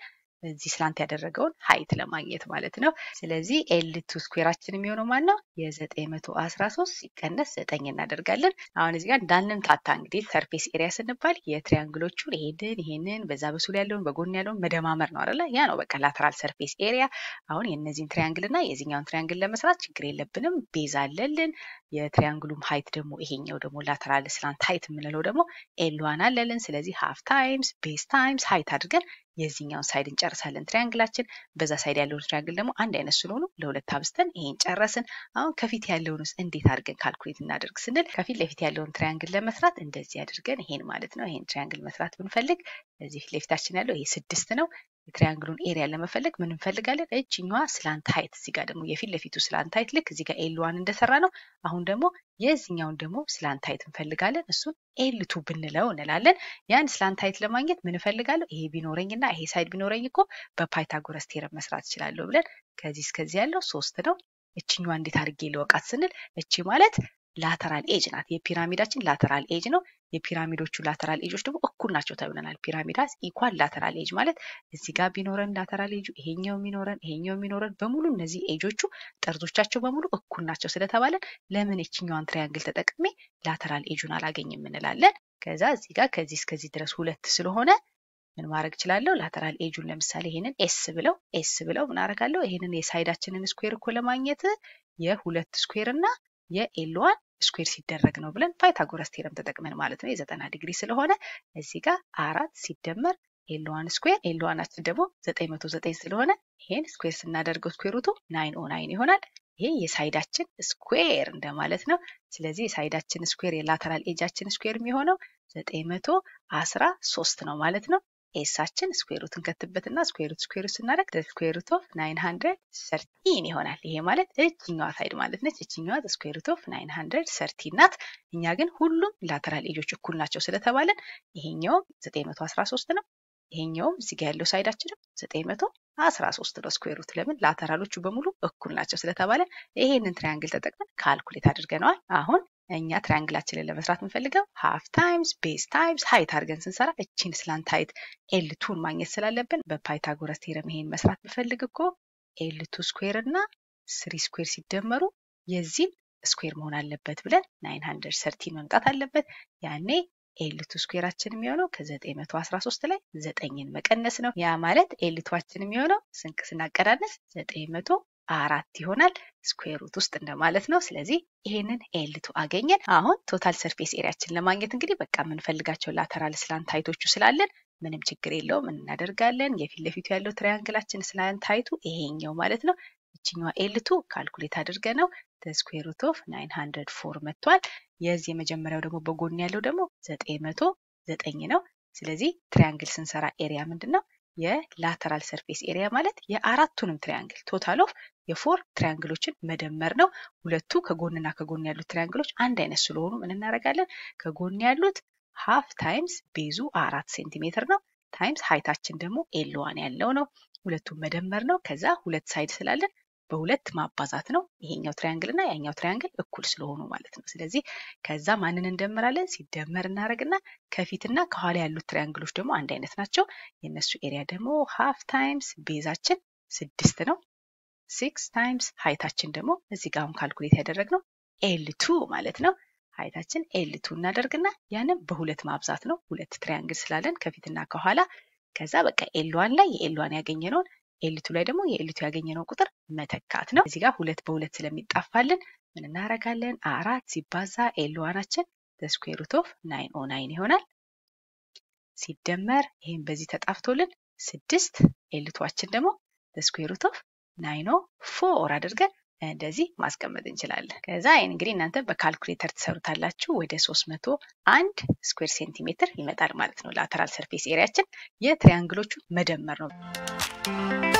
እዚህ ስላንት ያደረገውን ሀይት ለማግኘት ማለት ነው። ስለዚህ ኤልቱ ስኩዌራችን የሚሆነው ማን ነው? የዘጠኝ መቶ አስራ ሶስት ሲቀነስ ዘጠኝ እናደርጋለን። አሁን እዚህ ጋር እንዳንም ታታ እንግዲህ ሰርፌስ ኤሪያ ስንባል የትሪያንግሎቹን ይሄንን ይሄንን በዛ በሱል ያለውን በጎን ያለውን መደማመር ነው አይደለ? ያ ነው በቃ ላተራል ሰርፌስ ኤሪያ። አሁን የእነዚህን ትሪያንግል እና የዚህኛውን ትሪያንግል ለመስራት ችግር የለብንም። ቤዝ አለልን። የትሪያንግሉም ሀይት ደግሞ ይሄኛው ደግሞ ላተራል ስላንት ሀይት የምንለው ደግሞ ኤልዋን አለልን። ስለዚህ ሀፍ ታይምስ ቤዝ ታይምስ ሀይት አድርገን የዚህኛውን ሳይድ እንጨርሳለን ትሪያንግላችን። በዛ ሳይድ ያለውን ትሪያንግል ደግሞ አንድ አይነት ስለሆኑ ለሁለት አብስተን ይሄን ጨረስን። አሁን ከፊት ያለውን ውስጥ እንዴት አድርገን ካልኩሌት እናደርግ ስንል ከፊት ለፊት ያለውን ትሪያንግል ለመስራት እንደዚህ አድርገን ይሄን ማለት ነው ይሄን ትሪያንግል መስራት ብንፈልግ እዚህ ፊት ለፊታችን ያለው ይሄ ስድስት ነው። የትሪያንግሉን ኤሪያ ለመፈለግ ምን እንፈልጋለን? እችኛዋ ስላንት ሀይት እዚህ ጋር ደግሞ የፊት ለፊቱ ስላንት ሀይት ልክ እዚህ ጋር ኤልዋን እንደሰራ ነው። አሁን ደግሞ የዚህኛውን ደግሞ ስላንት ሀይት እንፈልጋለን። እሱን ኤልቱ ብንለው እንላለን። ያን ስላንት ሀይት ለማግኘት ምን እንፈልጋለሁ? ይሄ ቢኖረኝ እና ይሄ ሳይድ ቢኖረኝ እኮ በፓይታጎረስ ቴረም መስራት እችላለሁ ብለን ከዚህ እስከዚህ ያለው ሶስት ነው። እችኛዋ እንዴት አድርጌ ልወቃት ስንል እቺ ማለት ላተራል ኤጅ ናት። የፒራሚዳችን ላተራል ኤጅ ነው። የፒራሚዶቹ ላተራል ኤጆች ደግሞ እኩል ናቸው ተብለናል። ፒራሚዳስ ኢኳል ላተራል ኤጅ ማለት እዚህ ጋር ቢኖረን ላተራል ኤጁ ይሄኛው የሚኖረን ይሄኛው የሚኖረን በሙሉ እነዚህ ኤጆቹ ጠርዞቻቸው በሙሉ እኩል ናቸው ስለተባለ ለምን እችኛዋን ትሪያንግል ተጠቅሜ ላተራል ኤጁን አላገኝም እንላለን። ከዛ እዚህ ጋር ከዚህ እስከዚህ ድረስ ሁለት ስለሆነ ምን ማድረግ እችላለሁ? ላተራል ኤጁን ለምሳሌ ይሄንን ኤስ ብለው ኤስ ብለው ምን አደርጋለሁ? ይሄንን የሳይዳችንን ስኩዌር እኮ ለማግኘት የሁለት ስኩዌር እና የኤል ዋን ስኩዌር ሲደረግ ነው ብለን ፓይታጎረስ ቴረም ተጠቅመን ማለት ነው። የዘጠና ዲግሪ ስለሆነ እዚህ ጋር አራት ሲደመር ኤልዋን ስኩዌር ኤል ዋናችን ደግሞ ዘጠኝ መቶ ዘጠኝ ስለሆነ ይሄን ስኩዌር ስናደርገው ስኩዌር ሩቱ ናይን ኦ ናይን ይሆናል። ይሄ የሳይዳችን ስኩዌር እንደማለት ነው። ስለዚህ የሳይዳችን ስኩዌር የላተራል ኤጃችን ስኩዌር የሚሆነው ዘጠኝ መቶ አስራ ሶስት ነው ማለት ነው። ኤሳችን ስኩዌሩት እንከትበትና ስኩዌሩት ስኩዌሩት ስናደርግ ስኩዌሩት ኦፍ ናይን ሀንድረድ ሰርቲን ይሆናል። ይሄ ማለት እችኛዋ ሳይድ ማለት ነች። እችኛዋ ስኩዌሩት ኦፍ ናይን ሀንድረድ ሰርቲን ናት። እኛ ግን ሁሉም ላተራል ኤጆች እኩል ናቸው ስለተባለን ይሄኛውም ዘጠኝ መቶ አስራ ሶስት ነው። ይሄኛውም እዚህ ጋ ያለው ሳይዳችንም ዘጠኝ መቶ አስራ ሶስት ነው። ስኩዌሩት ለምን ላተራሎቹ በሙሉ እኩል ናቸው ስለተባለ ይሄንን ትሪያንግል ተጠቅመን ካልኩሌት አድርገነዋል። አሁን እኛ ትራያንግላችን ላይ ለመስራት የምንፈልገው ሀፍ ታይምስ ቤዝ ታይምስ ሀይት አድርገን ስንሰራ እቺን ስላንት ሀይት ኤልቱን ማግኘት ስላለብን በፓይታጎረስ ቴረም ይሄን መስራት ብፈልግ እኮ ኤልቱ ስኩዌር እና ስሪ ስኩዌር ሲደመሩ የዚህን ስኩዌር መሆን አለበት ብለን ናይን ሀንድረድ ሰርቲ መምጣት አለበት። ያኔ ኤልቱ ስኩዌራችን የሚሆነው ከዘጠኝ መቶ አስራ ሶስት ላይ ዘጠኝን መቀነስ ነው። ያ ማለት ኤልቷችን የሚሆነው ስንቅ ስናቀዳነስ ዘጠኝ መቶ አራት ይሆናል ስኩዌር ሩት ውስጥ እንደማለት ነው። ስለዚህ ይሄንን ኤልቱ አገኘን። አሁን ቶታል ሰርፌስ ኤሪያችን ለማግኘት እንግዲህ በቃ የምንፈልጋቸው ላተራል ስላንት ሀይቶቹ ስላለን ምንም ችግር የለውም እናደርጋለን። የፊት ለፊቱ ያለው ትሪያንግላችን ስላንት ሀይቱ ይሄኛው ማለት ነው። ይችኛዋ ኤልቱ ካልኩሌት አድርገ ነው ስኩዌር ሩት ኦፍ ናይን ሀንድረድ ፎር መጥቷል። የዚህ የመጀመሪያው ደግሞ በጎን ያለው ደግሞ ዘጠኝ መቶ ዘጠኝ ነው። ስለዚህ ትሪያንግል ስንሰራ ኤሪያ ምንድን ነው? የላተራል ሰርፌስ ኤሪያ ማለት የአራቱንም ትሪያንግል ቶታል ኦፍ የፎር ትሪያንግሎችን መደመር ነው። ሁለቱ ከጎንና ከጎን ያሉት ትሪያንግሎች አንድ አይነት ስለሆኑ ምን እናደርጋለን? ከጎን ያሉት ሀፍ ታይምስ ቤዙ አራት ሴንቲሜትር ነው። ታይምስ ሀይታችን ደግሞ ዋን ያለው ነው። ሁለቱን መደመር ነው። ከዛ ሁለት ሳይድ ስላለን በሁለት ማባዛት ነው። ይሄኛው ትሪያንግል እና ያኛው ትሪያንግል እኩል ስለሆኑ ማለት ነው። ስለዚህ ከዛ ማንን እንደምራለን? ሲደመር እናደርግና ከፊትና ከኋላ ያሉት ትሪያንግሎች ደግሞ አንድ አይነት ናቸው። የእነሱ ኤሪያ ደግሞ ሃፍ ታይምስ ቤዛችን ስድስት ነው። ሲክስ ታይምስ ሀይታችን ደግሞ እዚህ ጋር አሁን ካልኩሌት ያደረግነው ኤል ቱ ማለት ነው። ሀይታችን ኤል ቱ እናደርግና ያንም በሁለት ማብዛት ነው። ሁለት ትሪያንግል ስላለን ከፊትና ከኋላ ከዛ በቃ ኤልዋን ላይ የኤልዋን ያገኘነውን ኤልቱ ላይ ደግሞ ያገኘ ያገኘነው ቁጥር መተካት ነው። እዚህ ጋር ሁለት በሁለት ስለሚጣፋልን ምን እናደርጋለን? አራት ሲባዛ ኤልዋናችን ዋናችን ስኩዌር ኦፍ ናይን ኦ ናይን ይሆናል ሲደመር ይህም በዚህ ተጣፍቶልን ስድስት ኤልቷችን ደግሞ ስኩዌር ሩት ኦፍ ናይን ኦ ፎር አድርገን እንደዚህ ማስቀመጥ እንችላለን። ከዛ ይህን እንግዲህ እናንተ በካልኩሌተር ትሰሩታላችሁ። ወደ 301 ስኩዌር ሴንቲሜትር ይመጣል ማለት ነው። ላተራል ሰርፌስ ኤሪያችን የትሪያንግሎቹ መደመር ነው።